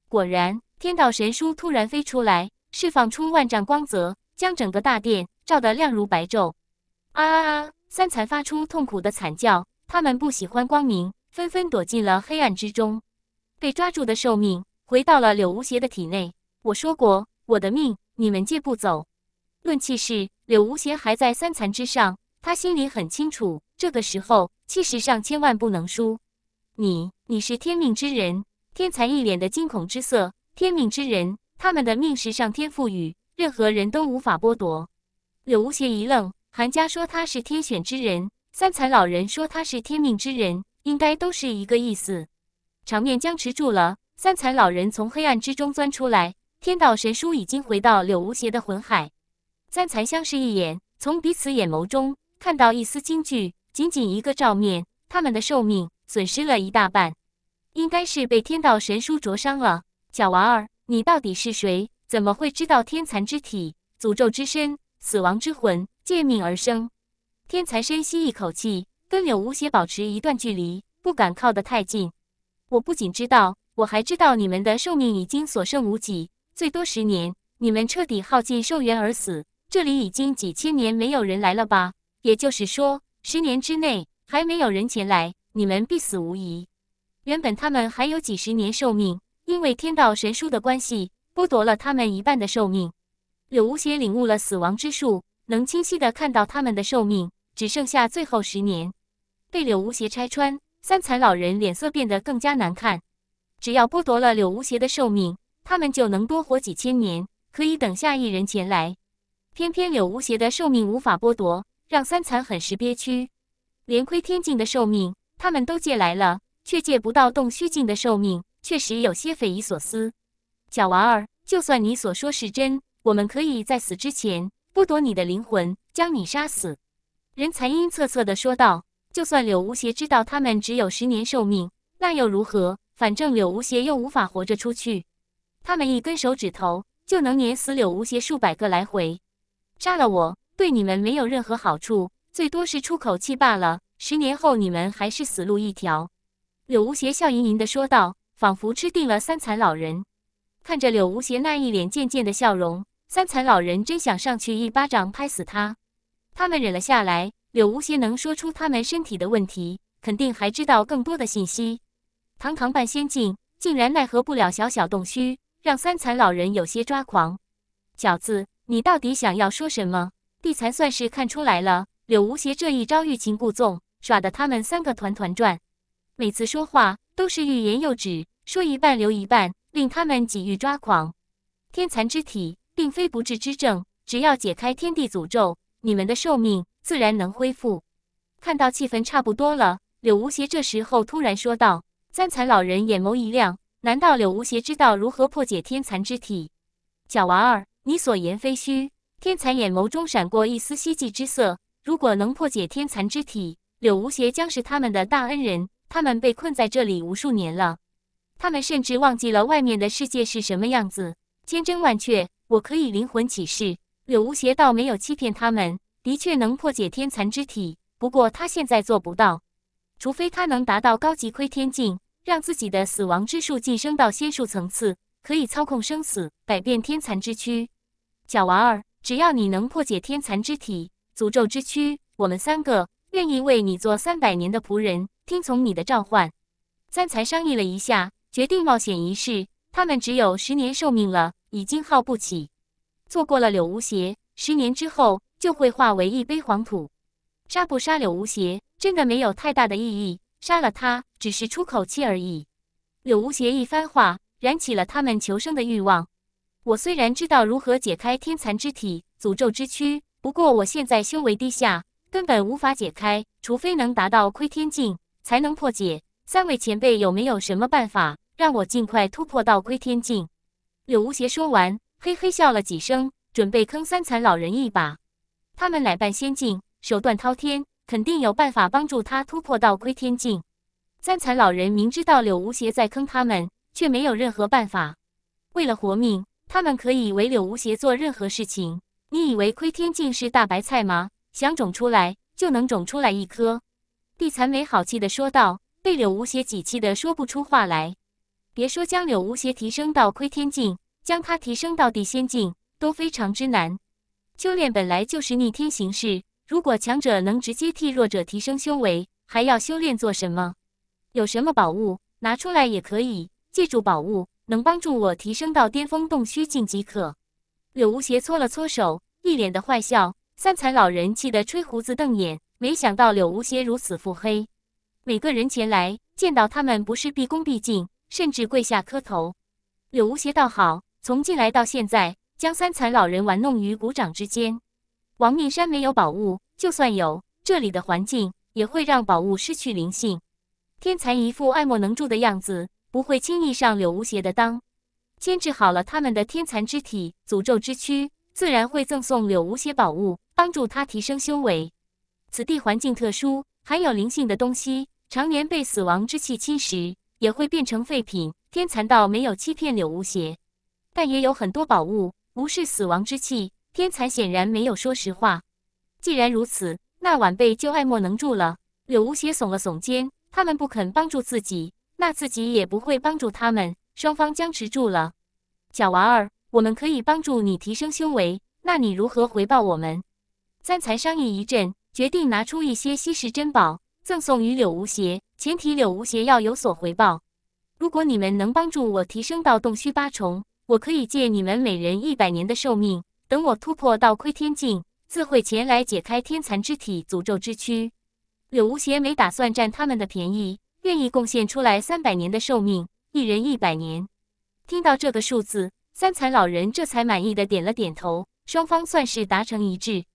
果然，天道神书突然飞出来，释放出万丈光泽，将整个大殿照得亮如白昼。啊！三才发出痛苦的惨叫，他们不喜欢光明。纷纷躲进了黑暗之中，被抓住的寿命回到了柳无邪的体内。我说过，我的命你们借不走。论气势，柳无邪还在三残之上。他心里很清楚，这个时候气势上千万不能输。你，你是天命之人。天才一脸的惊恐之色。天命之人，他们的命是上天赋予，任何人都无法剥夺。柳无邪一愣，韩家说他是天选之人，三残老人说他是天命之人。应该都是一个意思，场面僵持住了。三才老人从黑暗之中钻出来，天道神书已经回到柳无邪的魂海。三才相视一眼，从彼此眼眸中看到一丝惊惧。仅仅一个照面，他们的寿命损失了一大半，应该是被天道神书灼伤了。小娃儿，你到底是谁？怎么会知道天蚕之体、诅咒之身、死亡之魂借命而生？天才深吸一口气。跟柳无邪保持一段距离，不敢靠得太近。我不仅知道，我还知道你们的寿命已经所剩无几，最多十年，你们彻底耗尽寿元而死。这里已经几千年没有人来了吧？也就是说，十年之内还没有人前来，你们必死无疑。原本他们还有几十年寿命，因为天道神书的关系，剥夺了他们一半的寿命。柳无邪领悟了死亡之术，能清晰的看到他们的寿命只剩下最后十年。被柳无邪拆穿，三残老人脸色变得更加难看。只要剥夺了柳无邪的寿命，他们就能多活几千年，可以等下一人前来。偏偏柳无邪的寿命无法剥夺，让三残很是憋屈。连亏天境的寿命他们都借来了，却借不到洞虚境的寿命，确实有些匪夷所思。小娃儿，就算你所说是真，我们可以在死之前剥夺你的灵魂，将你杀死。”人残阴恻恻地说道。就算柳无邪知道他们只有十年寿命，那又如何？反正柳无邪又无法活着出去，他们一根手指头就能碾死柳无邪数百个来回。杀了我，对你们没有任何好处，最多是出口气罢了。十年后，你们还是死路一条。”柳无邪笑盈盈的说道，仿佛吃定了三彩老人。看着柳无邪那一脸贱贱的笑容，三彩老人真想上去一巴掌拍死他。他们忍了下来。柳无邪能说出他们身体的问题，肯定还知道更多的信息。堂堂半仙境，竟然奈何不了小小洞虚，让三残老人有些抓狂。小子，你到底想要说什么？地残算是看出来了，柳无邪这一招欲擒故纵，耍得他们三个团团转。每次说话都是欲言又止，说一半留一半，令他们几欲抓狂。天残之体并非不治之症，只要解开天地诅咒，你们的寿命。自然能恢复。看到气氛差不多了，柳无邪这时候突然说道：“三残老人眼眸一亮，难道柳无邪知道如何破解天残之体？”“小娃儿，你所言非虚。”天残眼眸中闪过一丝希冀之色。如果能破解天残之体，柳无邪将是他们的大恩人。他们被困在这里无数年了，他们甚至忘记了外面的世界是什么样子。千真万确，我可以灵魂启誓。柳无邪倒没有欺骗他们。的确能破解天蚕之体，不过他现在做不到，除非他能达到高级窥天境，让自己的死亡之术晋升到仙术层次，可以操控生死，改变天蚕之躯。小娃儿，只要你能破解天蚕之体、诅咒之躯，我们三个愿意为你做三百年的仆人，听从你的召唤。三才商议了一下，决定冒险一试。他们只有十年寿命了，已经耗不起。错过了柳无邪，十年之后。就会化为一杯黄土。杀不杀柳无邪，真的没有太大的意义。杀了他，只是出口气而已。柳无邪一番话，燃起了他们求生的欲望。我虽然知道如何解开天残之体、诅咒之躯，不过我现在修为低下，根本无法解开。除非能达到窥天境，才能破解。三位前辈有没有什么办法，让我尽快突破到窥天境？柳无邪说完，嘿嘿笑了几声，准备坑三残老人一把。他们乃半仙境，手段滔天，肯定有办法帮助他突破到窥天境。三残老人明知道柳无邪在坑他们，却没有任何办法。为了活命，他们可以为柳无邪做任何事情。你以为窥天境是大白菜吗？想种出来就能种出来一颗？地残没好气地说道，被柳无邪挤气的说不出话来。别说将柳无邪提升到窥天境，将他提升到地仙境都非常之难。修炼本来就是逆天行事，如果强者能直接替弱者提升修为，还要修炼做什么？有什么宝物拿出来也可以，借助宝物能帮助我提升到巅峰洞虚境即可。柳无邪搓了搓手，一脸的坏笑。三残老人气得吹胡子瞪眼，没想到柳无邪如此腹黑。每个人前来见到他们，不是毕恭毕敬，甚至跪下磕头。柳无邪倒好，从进来到现在。将三残老人玩弄于股掌之间。王命山没有宝物，就算有，这里的环境也会让宝物失去灵性。天蚕一副爱莫能助的样子，不会轻易上柳无邪的当。牵制好了他们的天残之体、诅咒之躯，自然会赠送柳无邪宝物，帮助他提升修为。此地环境特殊，含有灵性的东西，常年被死亡之气侵蚀，也会变成废品。天残道没有欺骗柳无邪，但也有很多宝物。无视死亡之气，天才显然没有说实话。既然如此，那晚辈就爱莫能助了。柳无邪耸了耸肩，他们不肯帮助自己，那自己也不会帮助他们。双方僵持住了。小娃儿，我们可以帮助你提升修为，那你如何回报我们？三才商议一阵，决定拿出一些稀世珍宝赠送于柳无邪，前提柳无邪要有所回报。如果你们能帮助我提升到洞虚八重，我可以借你们每人一百年的寿命，等我突破到窥天境，自会前来解开天残之体诅咒之躯。柳无邪没打算占他们的便宜，愿意贡献出来三百年的寿命，一人一百年。听到这个数字，三残老人这才满意的点了点头，双方算是达成一致。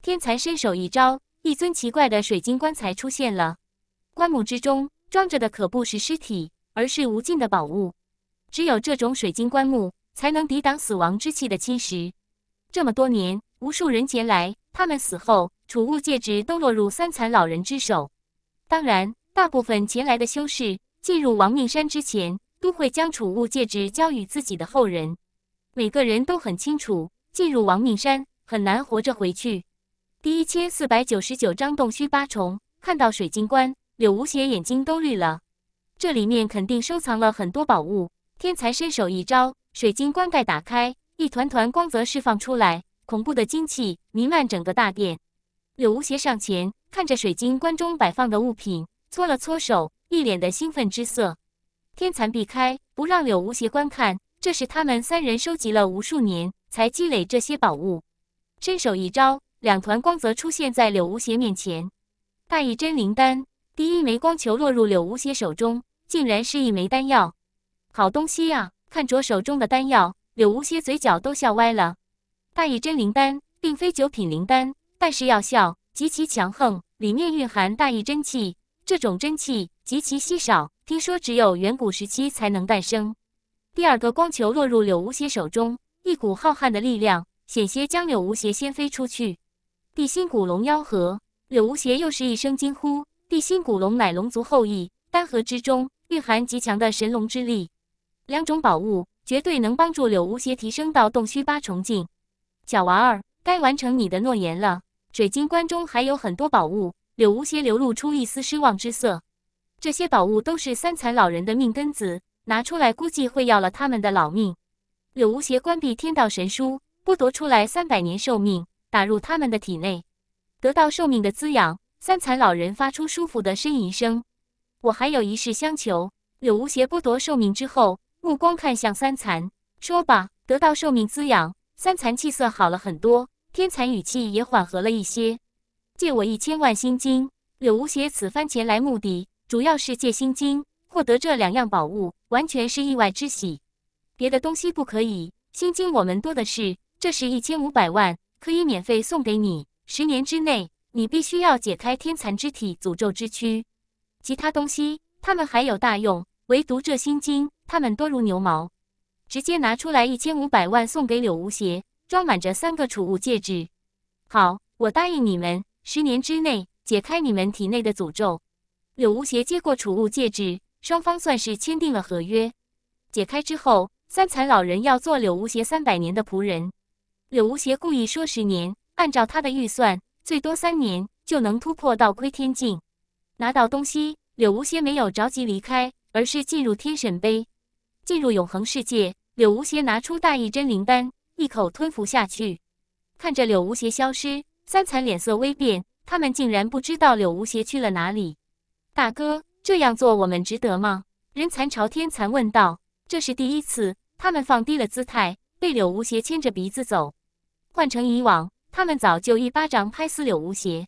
天蚕伸手一招，一尊奇怪的水晶棺材出现了，棺木之中装着的可不是尸体，而是无尽的宝物。只有这种水晶棺木才能抵挡死亡之气的侵蚀。这么多年，无数人前来，他们死后储物戒指都落入三残老人之手。当然，大部分前来的修士进入亡命山之前，都会将储物戒指交予自己的后人。每个人都很清楚，进入亡命山很难活着回去。第一千四百九十九章洞虚八重，看到水晶棺，柳无邪眼睛都绿了。这里面肯定收藏了很多宝物。天才伸手一招，水晶棺盖打开，一团团光泽释放出来，恐怖的精气弥漫整个大殿。柳无邪上前，看着水晶棺中摆放的物品，搓了搓手，一脸的兴奋之色。天蚕避开，不让柳无邪观看。这是他们三人收集了无数年才积累这些宝物。伸手一招，两团光泽出现在柳无邪面前。大一真灵丹，第一枚光球落入柳无邪手中，竟然是一枚丹药。好东西呀！看着手中的丹药，柳无邪嘴角都笑歪了。大义真灵丹并非九品灵丹，但是药效极其强横，里面蕴含大义真气。这种真气极其稀少，听说只有远古时期才能诞生。第二个光球落入柳无邪手中，一股浩瀚的力量险些将柳无邪掀飞出去。地心古龙妖核，柳无邪又是一声惊呼。地心古龙乃龙族后裔，丹核之中蕴含极强的神龙之力。两种宝物绝对能帮助柳无邪提升到洞虚八重境。小娃儿，该完成你的诺言了。水晶棺中还有很多宝物。柳无邪流露出一丝失望之色。这些宝物都是三彩老人的命根子，拿出来估计会要了他们的老命。柳无邪关闭天道神书，剥夺出来三百年寿命，打入他们的体内，得到寿命的滋养。三彩老人发出舒服的呻吟声。我还有一事相求。柳无邪剥夺寿命之后。目光看向三残，说吧。得到寿命滋养，三残气色好了很多，天残语气也缓和了一些。借我一千万心经，柳无邪此番前来目的，主要是借心经，获得这两样宝物，完全是意外之喜。别的东西不可以，心经我们多的是，这是一千五百万，可以免费送给你。十年之内，你必须要解开天残之体诅咒之躯。其他东西他们还有大用，唯独这心经。他们多如牛毛，直接拿出来一千五百万送给柳无邪，装满着三个储物戒指。好，我答应你们，十年之内解开你们体内的诅咒。柳无邪接过储物戒指，双方算是签订了合约。解开之后，三残老人要做柳无邪三百年的仆人。柳无邪故意说十年，按照他的预算，最多三年就能突破到窥天境。拿到东西，柳无邪没有着急离开，而是进入天神碑。进入永恒世界，柳无邪拿出大义真灵丹，一口吞服下去。看着柳无邪消失，三残脸色微变，他们竟然不知道柳无邪去了哪里。大哥，这样做我们值得吗？人残朝天残问道。这是第一次，他们放低了姿态，被柳无邪牵着鼻子走。换成以往，他们早就一巴掌拍死柳无邪。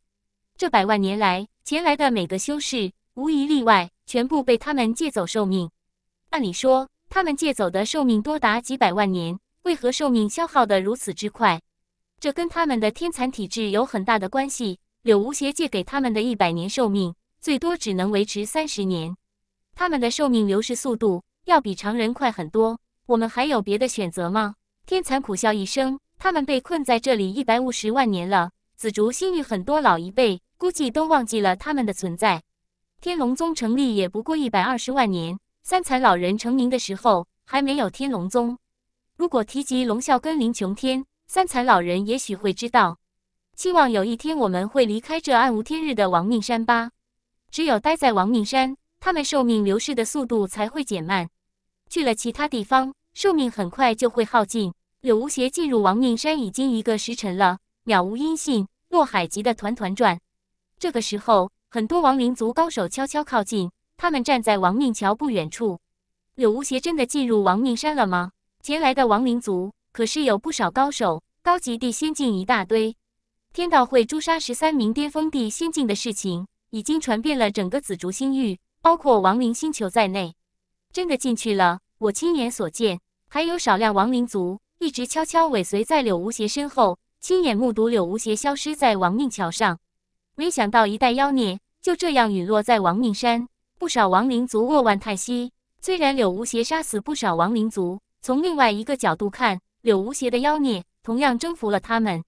这百万年来，前来的每个修士，无一例外，全部被他们借走寿命。按理说。他们借走的寿命多达几百万年，为何寿命消耗的如此之快？这跟他们的天蚕体质有很大的关系。柳无邪借给他们的一百年寿命，最多只能维持三十年。他们的寿命流逝速度要比常人快很多。我们还有别的选择吗？天蚕苦笑一声，他们被困在这里一百五十万年了。紫竹星域很多老一辈估计都忘记了他们的存在。天龙宗成立也不过一百二十万年。三残老人成名的时候还没有天龙宗。如果提及龙啸跟林琼天，三残老人也许会知道。希望有一天我们会离开这暗无天日的亡命山吧。只有待在亡命山，他们寿命流逝的速度才会减慢。去了其他地方，寿命很快就会耗尽。柳无邪进入亡命山已经一个时辰了，渺无音信，落海急得团团转。这个时候，很多亡灵族高手悄悄靠近。他们站在亡命桥不远处。柳无邪真的进入亡命山了吗？前来的亡灵族可是有不少高手，高级地仙境一大堆。天道会诛杀十三名巅峰地仙境的事情已经传遍了整个紫竹星域，包括亡灵星球在内。真的进去了，我亲眼所见。还有少量亡灵族一直悄悄尾随在柳无邪身后，亲眼目睹柳无邪消失在亡命桥上。没想到一代妖孽就这样陨落在亡命山。不少亡灵族扼腕叹息。虽然柳无邪杀死不少亡灵族，从另外一个角度看，柳无邪的妖孽同样征服了他们。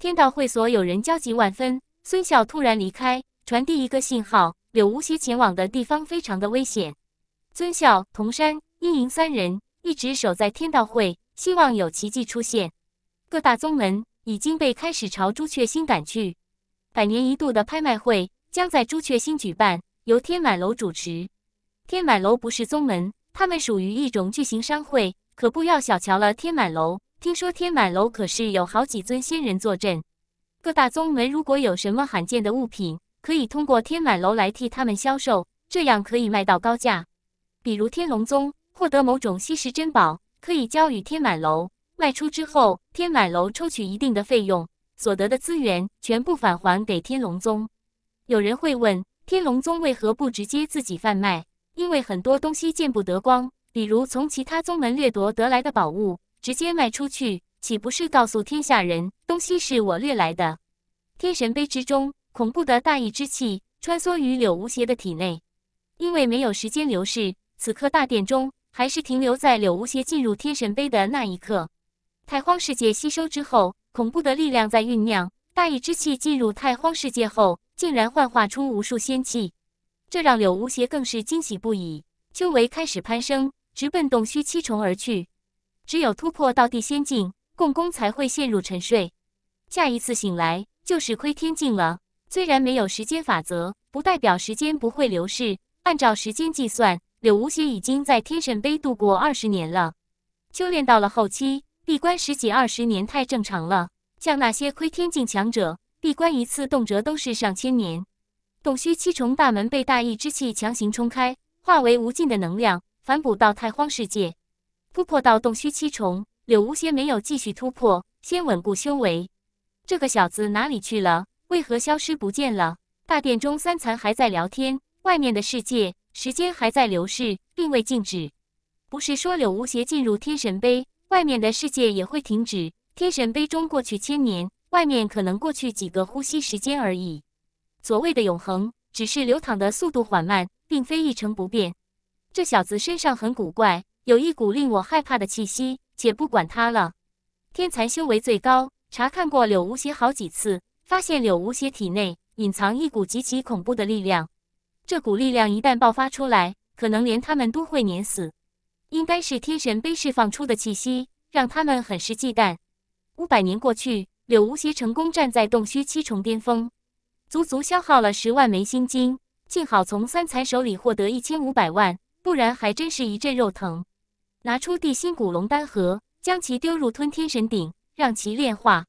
天道会所有人焦急万分。孙笑突然离开，传递一个信号：柳无邪前往的地方非常的危险。孙笑、童山、阴营三人一直守在天道会，希望有奇迹出现。各大宗门已经被开始朝朱雀星赶去。百年一度的拍卖会将在朱雀星举办。由天满楼主持。天满楼不是宗门，他们属于一种巨型商会。可不要小瞧了天满楼，听说天满楼可是有好几尊仙人坐镇。各大宗门如果有什么罕见的物品，可以通过天满楼来替他们销售，这样可以卖到高价。比如天龙宗获得某种稀世珍宝，可以交与天满楼卖出之后，天满楼抽取一定的费用，所得的资源全部返还给天龙宗。有人会问。天龙宗为何不直接自己贩卖？因为很多东西见不得光，比如从其他宗门掠夺得来的宝物，直接卖出去，岂不是告诉天下人东西是我掠来的？天神碑之中，恐怖的大义之气穿梭于柳无邪的体内。因为没有时间流逝，此刻大殿中还是停留在柳无邪进入天神碑的那一刻。太荒世界吸收之后，恐怖的力量在酝酿。大义之气进入太荒世界后。竟然幻化出无数仙气，这让柳无邪更是惊喜不已。修为开始攀升，直奔洞虚七重而去。只有突破到地仙境，共工才会陷入沉睡。下一次醒来就是窥天境了。虽然没有时间法则，不代表时间不会流逝。按照时间计算，柳无邪已经在天神碑度过二十年了。修炼到了后期，闭关十几二十年太正常了。像那些窥天境强者。闭关一次，动辄都是上千年。洞虚七重大门被大意之气强行冲开，化为无尽的能量，反哺到太荒世界，突破到洞虚七重。柳无邪没有继续突破，先稳固修为。这个小子哪里去了？为何消失不见了？大殿中，三残还在聊天。外面的世界，时间还在流逝，并未静止。不是说柳无邪进入天神碑，外面的世界也会停止？天神碑中过去千年。外面可能过去几个呼吸时间而已，所谓的永恒只是流淌的速度缓慢，并非一成不变。这小子身上很古怪，有一股令我害怕的气息，且不管他了。天才修为最高，查看过柳无邪好几次，发现柳无邪体内隐藏一股极其恐怖的力量。这股力量一旦爆发出来，可能连他们都会碾死。应该是天神碑释放出的气息，让他们很是忌惮。五百年过去。柳无邪成功站在洞虚七重巅峰，足足消耗了十万枚心经，幸好从三才手里获得一千五百万，不然还真是一阵肉疼。拿出地心古龙丹盒，将其丢入吞天神鼎，让其炼化。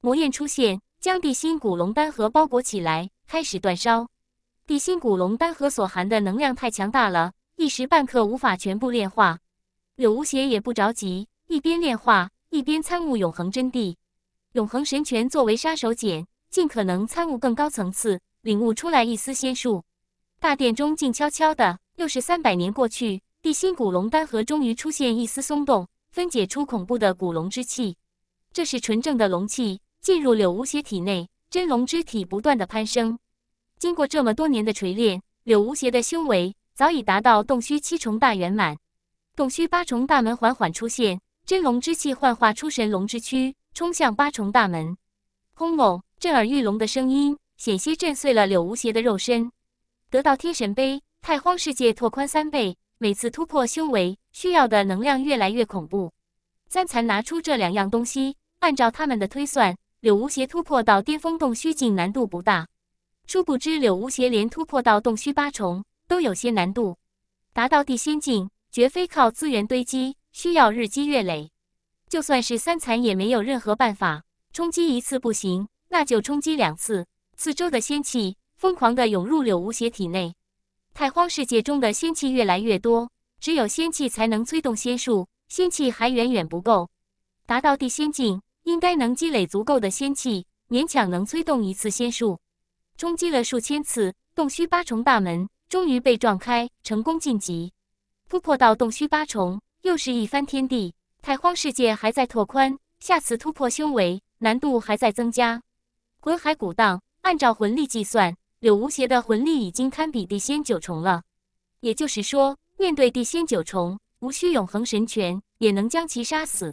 魔焰出现，将地心古龙丹盒包裹起来，开始煅烧。地心古龙丹盒所含的能量太强大了，一时半刻无法全部炼化。柳无邪也不着急，一边炼化，一边参悟永恒真谛。永恒神拳作为杀手锏，尽可能参悟更高层次，领悟出来一丝仙术。大殿中静悄悄的，又是三百年过去，地心古龙丹核终于出现一丝松动，分解出恐怖的古龙之气。这是纯正的龙气，进入柳无邪体内，真龙之体不断的攀升。经过这么多年的锤炼，柳无邪的修为早已达到洞虚七重大圆满，洞虚八重大门缓缓出现，真龙之气幻化出神龙之躯。冲向八重大门，轰隆！震耳欲聋的声音险些震碎了柳无邪的肉身。得到天神杯，太荒世界拓宽三倍，每次突破修为需要的能量越来越恐怖。三残拿出这两样东西，按照他们的推算，柳无邪突破到巅峰洞虚境难度不大。殊不知，柳无邪连突破到洞虚八重都有些难度，达到地仙境绝非靠资源堆积，需要日积月累。就算是三残也没有任何办法，冲击一次不行，那就冲击两次。四周的仙气疯狂地涌入柳无邪体内，太荒世界中的仙气越来越多，只有仙气才能催动仙术，仙气还远远不够。达到地仙境，应该能积累足够的仙气，勉强能催动一次仙术。冲击了数千次，洞虚八重大门终于被撞开，成功晋级，突破到洞虚八重，又是一番天地。太荒世界还在拓宽，下次突破修为难度还在增加。魂海古荡，按照魂力计算，柳无邪的魂力已经堪比地仙九重了。也就是说，面对地仙九重，无需永恒神拳也能将其杀死。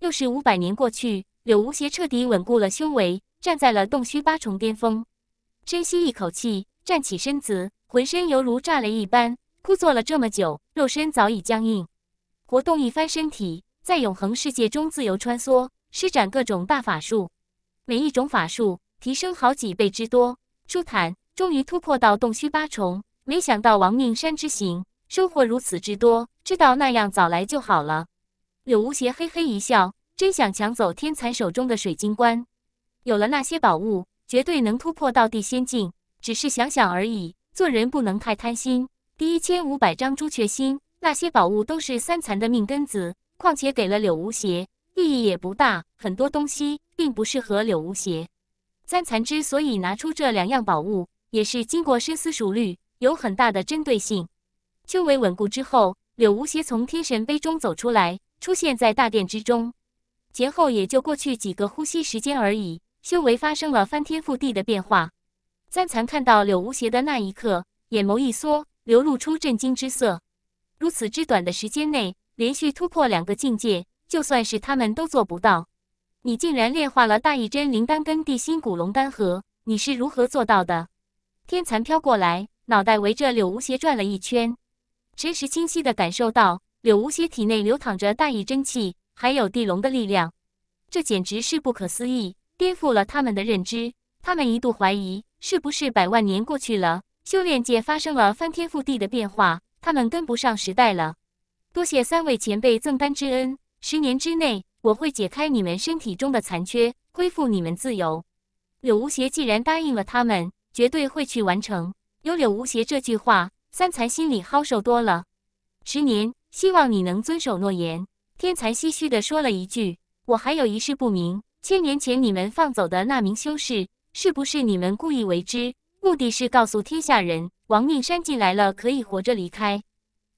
又是五百年过去，柳无邪彻底稳固了修为，站在了洞虚八重巅峰。深吸一口气，站起身子，浑身犹如炸雷一般。枯坐了这么久，肉身早已僵硬，活动一番身体。在永恒世界中自由穿梭，施展各种大法术，每一种法术提升好几倍之多。舒坦终于突破到洞虚八重，没想到亡命山之行收获如此之多，知道那样早来就好了。柳无邪嘿嘿一笑，真想抢走天蚕手中的水晶棺，有了那些宝物，绝对能突破到地仙境。只是想想而已，做人不能太贪心。第一千五百张朱雀心，那些宝物都是三残的命根子。况且给了柳无邪意义也不大，很多东西并不适合柳无邪。三蚕之所以拿出这两样宝物，也是经过深思熟虑，有很大的针对性。修为稳固之后，柳无邪从天神碑中走出来，出现在大殿之中。前后也就过去几个呼吸时间而已，修为发生了翻天覆地的变化。三蚕看到柳无邪的那一刻，眼眸一缩，流露出震惊之色。如此之短的时间内。连续突破两个境界，就算是他们都做不到。你竟然炼化了大一真灵丹跟地心古龙丹核，你是如何做到的？天蚕飘过来，脑袋围着柳无邪转了一圈，时实清晰的感受到柳无邪体内流淌着大义真气，还有地龙的力量。这简直是不可思议，颠覆了他们的认知。他们一度怀疑，是不是百万年过去了，修炼界发生了翻天覆地的变化，他们跟不上时代了。多谢三位前辈赠丹之恩，十年之内我会解开你们身体中的残缺，恢复你们自由。柳无邪既然答应了他们，绝对会去完成。有柳无邪这句话，三才心里好受多了。十年，希望你能遵守诺言。天才唏嘘地说了一句：“我还有一事不明，千年前你们放走的那名修士，是不是你们故意为之？目的是告诉天下人，王命山进来了，可以活着离开。”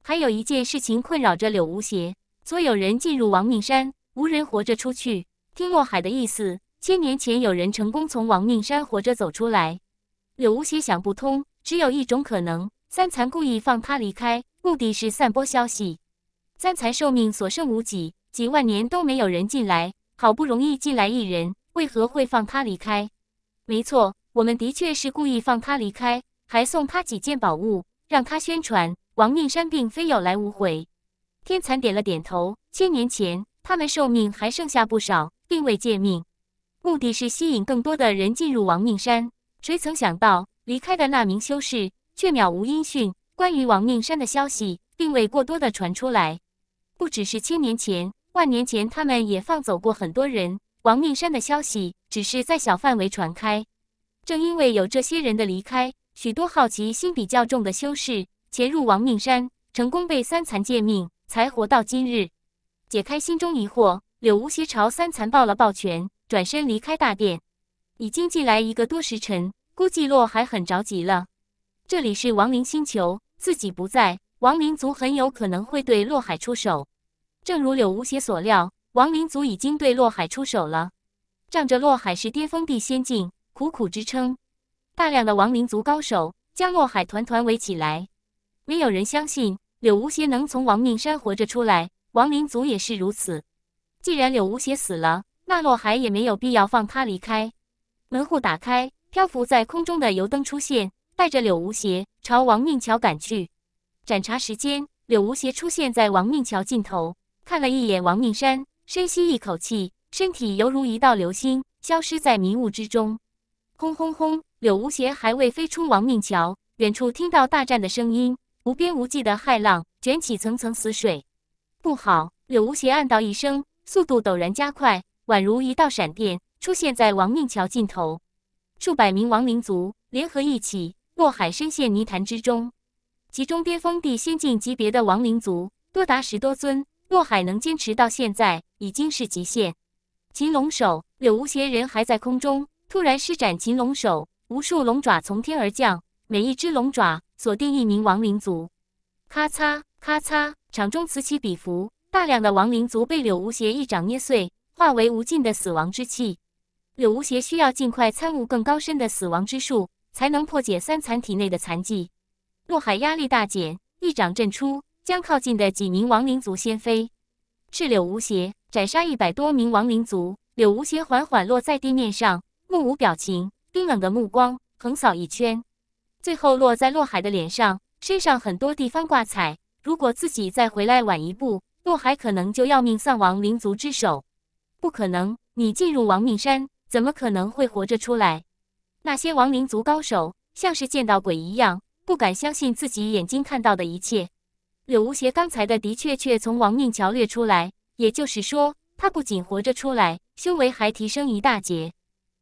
还有一件事情困扰着柳无邪，所有人进入亡命山，无人活着出去。听墨海的意思，千年前有人成功从亡命山活着走出来。柳无邪想不通，只有一种可能：三残故意放他离开，目的是散播消息。三残寿命所剩无几，几万年都没有人进来，好不容易进来一人，为何会放他离开？没错，我们的确是故意放他离开，还送他几件宝物，让他宣传。亡命山并非有来无回，天蚕点了点头。千年前，他们寿命还剩下不少，并未借命，目的是吸引更多的人进入亡命山。谁曾想到，离开的那名修士却渺无音讯。关于亡命山的消息，并未过多的传出来。不只是千年前、万年前，他们也放走过很多人。亡命山的消息只是在小范围传开。正因为有这些人的离开，许多好奇心比较重的修士。潜入亡命山，成功被三残借命，才活到今日，解开心中疑惑。柳无邪朝三残抱了抱拳，转身离开大殿。已经进来一个多时辰，估计洛海很着急了。这里是亡灵星球，自己不在，亡灵族很有可能会对洛海出手。正如柳无邪所料，亡灵族已经对洛海出手了。仗着洛海是巅峰地仙境，苦苦支撑。大量的亡灵族高手将洛海团团围起来。没有人相信柳无邪能从亡命山活着出来，亡灵族也是如此。既然柳无邪死了，那洛海也没有必要放他离开。门户打开，漂浮在空中的油灯出现，带着柳无邪朝亡命桥赶去。盏茶时间，柳无邪出现在亡命桥尽头，看了一眼亡命山，深吸一口气，身体犹如一道流星，消失在迷雾之中。轰轰轰！柳无邪还未飞出亡命桥，远处听到大战的声音。无边无际的骇浪卷起层层死水，不好！柳无邪暗道一声，速度陡然加快，宛如一道闪电出现在亡命桥尽头。数百名亡灵族联合一起，落海深陷泥潭之中。其中巅峰地仙境级别的亡灵族多达十多尊，若海能坚持到现在已经是极限。擒龙手，柳无邪人还在空中，突然施展擒龙手，无数龙爪从天而降，每一只龙爪。锁定一名亡灵族，咔嚓咔嚓，场中此起彼伏，大量的亡灵族被柳无邪一掌捏碎，化为无尽的死亡之气。柳无邪需要尽快参悟更高深的死亡之术，才能破解三残体内的残迹。洛海压力大减，一掌震出，将靠近的几名亡灵族掀飞。赤柳无邪斩杀一百多名亡灵族，柳无邪缓缓落在地面上，目无表情，冰冷的目光横扫一圈。最后落在洛海的脸上，身上很多地方挂彩。如果自己再回来晚一步，洛海可能就要命丧亡灵族之手。不可能，你进入亡命山，怎么可能会活着出来？那些亡灵族高手像是见到鬼一样，不敢相信自己眼睛看到的一切。柳无邪刚才的的确确从亡命桥掠出来，也就是说，他不仅活着出来，修为还提升一大截。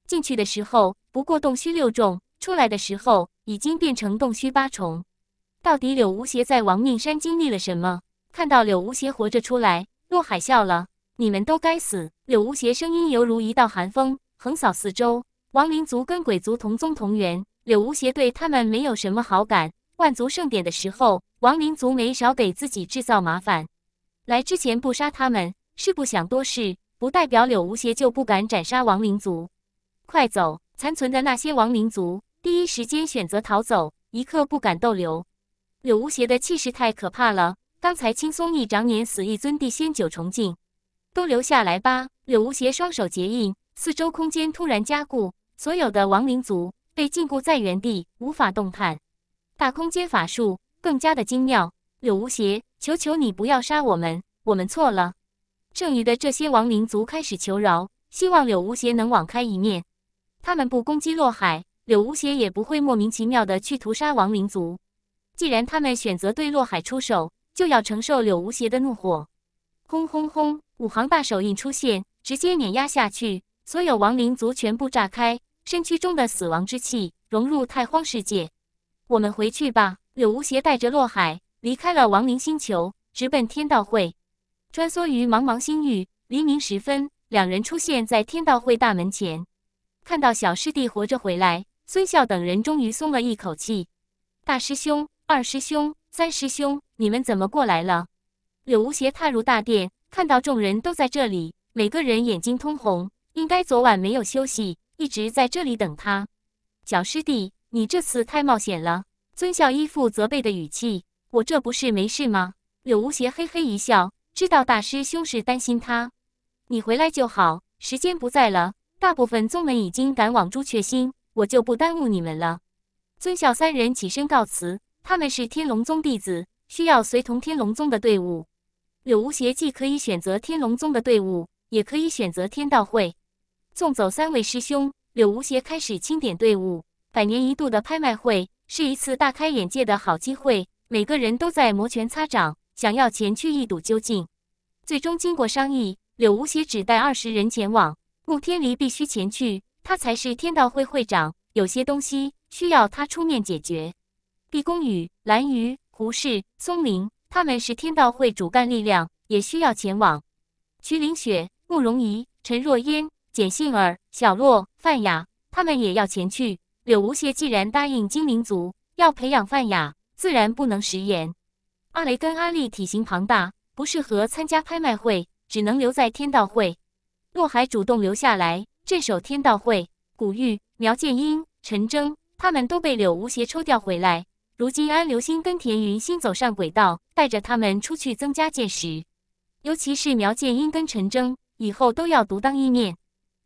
进去的时候不过洞虚六重。出来的时候已经变成洞虚八重，到底柳无邪在亡命山经历了什么？看到柳无邪活着出来，洛海笑了：“你们都该死！”柳无邪声音犹如一道寒风，横扫四周。亡灵族跟鬼族同宗同源，柳无邪对他们没有什么好感。万族盛典的时候，亡灵族没少给自己制造麻烦。来之前不杀他们是不想多事，不代表柳无邪就不敢斩杀亡灵族。快走！残存的那些亡灵族第一时间选择逃走，一刻不敢逗留。柳无邪的气势太可怕了，刚才轻松一掌碾死一尊地仙九重境，都留下来吧！柳无邪双手结印，四周空间突然加固，所有的亡灵族被禁锢在原地，无法动弹。大空间法术更加的精妙。柳无邪，求求你不要杀我们，我们错了。剩余的这些亡灵族开始求饶，希望柳无邪能网开一面。他们不攻击洛海，柳无邪也不会莫名其妙的去屠杀亡灵族。既然他们选择对洛海出手，就要承受柳无邪的怒火。轰轰轰！五行大手印出现，直接碾压下去，所有亡灵族全部炸开，身躯中的死亡之气融入太荒世界。我们回去吧。柳无邪带着洛海离开了亡灵星球，直奔天道会。穿梭于茫茫星域，黎明时分，两人出现在天道会大门前。看到小师弟活着回来，孙笑等人终于松了一口气。大师兄、二师兄、三师兄，你们怎么过来了？柳无邪踏入大殿，看到众人都在这里，每个人眼睛通红，应该昨晚没有休息，一直在这里等他。小师弟，你这次太冒险了。孙笑一副责备的语气：“我这不是没事吗？”柳无邪嘿嘿一笑，知道大师兄是担心他，你回来就好。时间不在了。大部分宗门已经赶往朱雀星，我就不耽误你们了。尊孝三人起身告辞，他们是天龙宗弟子，需要随同天龙宗的队伍。柳无邪既可以选择天龙宗的队伍，也可以选择天道会。送走三位师兄，柳无邪开始清点队伍。百年一度的拍卖会是一次大开眼界的好机会，每个人都在摩拳擦掌，想要前去一睹究竟。最终经过商议，柳无邪只带二十人前往。慕天离必须前去，他才是天道会会长，有些东西需要他出面解决。毕恭宇、蓝鱼、胡适、松林，他们是天道会主干力量，也需要前往。徐凌雪、慕容仪、陈若烟、简杏儿、小洛、范雅，他们也要前去。柳无邪既然答应精灵族要培养范雅，自然不能食言。阿雷跟阿丽体型庞大，不适合参加拍卖会，只能留在天道会。洛海主动留下来镇守天道会，古玉、苗建英、陈征他们都被柳无邪抽调回来。如今安流星跟田云星走上轨道，带着他们出去增加见识。尤其是苗建英跟陈征，以后都要独当一面。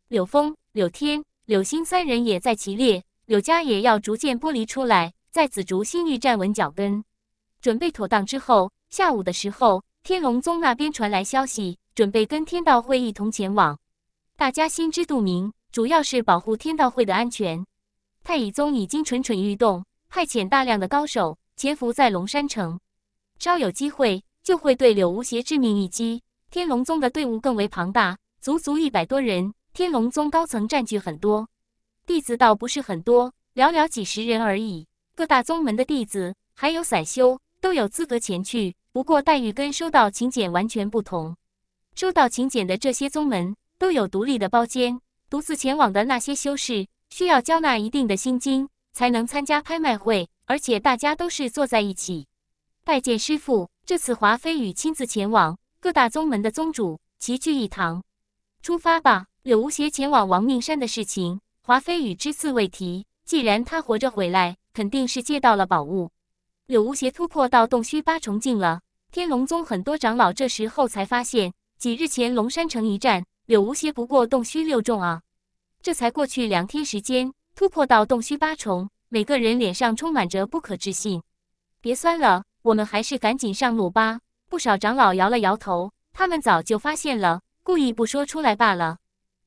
柳峰、柳天、柳星三人也在其列。柳家也要逐渐剥离出来，在紫竹新域站稳脚跟。准备妥当之后，下午的时候，天龙宗那边传来消息。准备跟天道会一同前往，大家心知肚明，主要是保护天道会的安全。太乙宗已经蠢蠢欲动，派遣大量的高手潜伏在龙山城，稍有机会就会对柳无邪致命一击。天龙宗的队伍更为庞大，足足一百多人。天龙宗高层占据很多，弟子倒不是很多，寥寥几十人而已。各大宗门的弟子还有散修都有资格前去，不过待玉跟收到请柬完全不同。收到请柬的这些宗门都有独立的包间，独自前往的那些修士需要交纳一定的薪金才能参加拍卖会，而且大家都是坐在一起拜见师傅。这次华妃宇亲自前往，各大宗门的宗主齐聚一堂。出发吧！柳无邪前往亡命山的事情，华妃宇只字未提。既然他活着回来，肯定是借到了宝物。柳无邪突破到洞虚八重境了，天龙宗很多长老这时候才发现。几日前龙山城一战，柳无邪不过洞虚六重啊！这才过去两天时间，突破到洞虚八重，每个人脸上充满着不可置信。别酸了，我们还是赶紧上路吧。不少长老摇了摇头，他们早就发现了，故意不说出来罢了。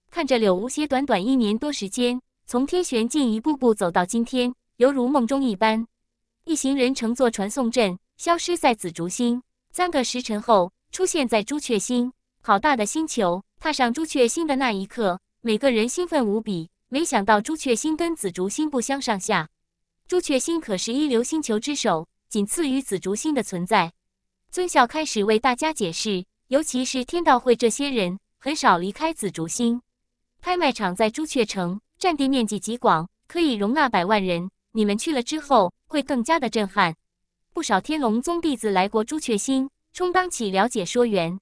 看着柳无邪短短一年多时间，从天玄境一步步走到今天，犹如梦中一般。一行人乘坐传送阵，消失在紫竹星，三个时辰后，出现在朱雀星。好大的星球！踏上朱雀星的那一刻，每个人兴奋无比。没想到朱雀星跟紫竹星不相上下。朱雀星可是一流星球之首，仅次于紫竹星的存在。尊孝开始为大家解释，尤其是天道会这些人，很少离开紫竹星。拍卖场在朱雀城，占地面积极广，可以容纳百万人。你们去了之后，会更加的震撼。不少天龙宗弟子来过朱雀星，充当起了解说员。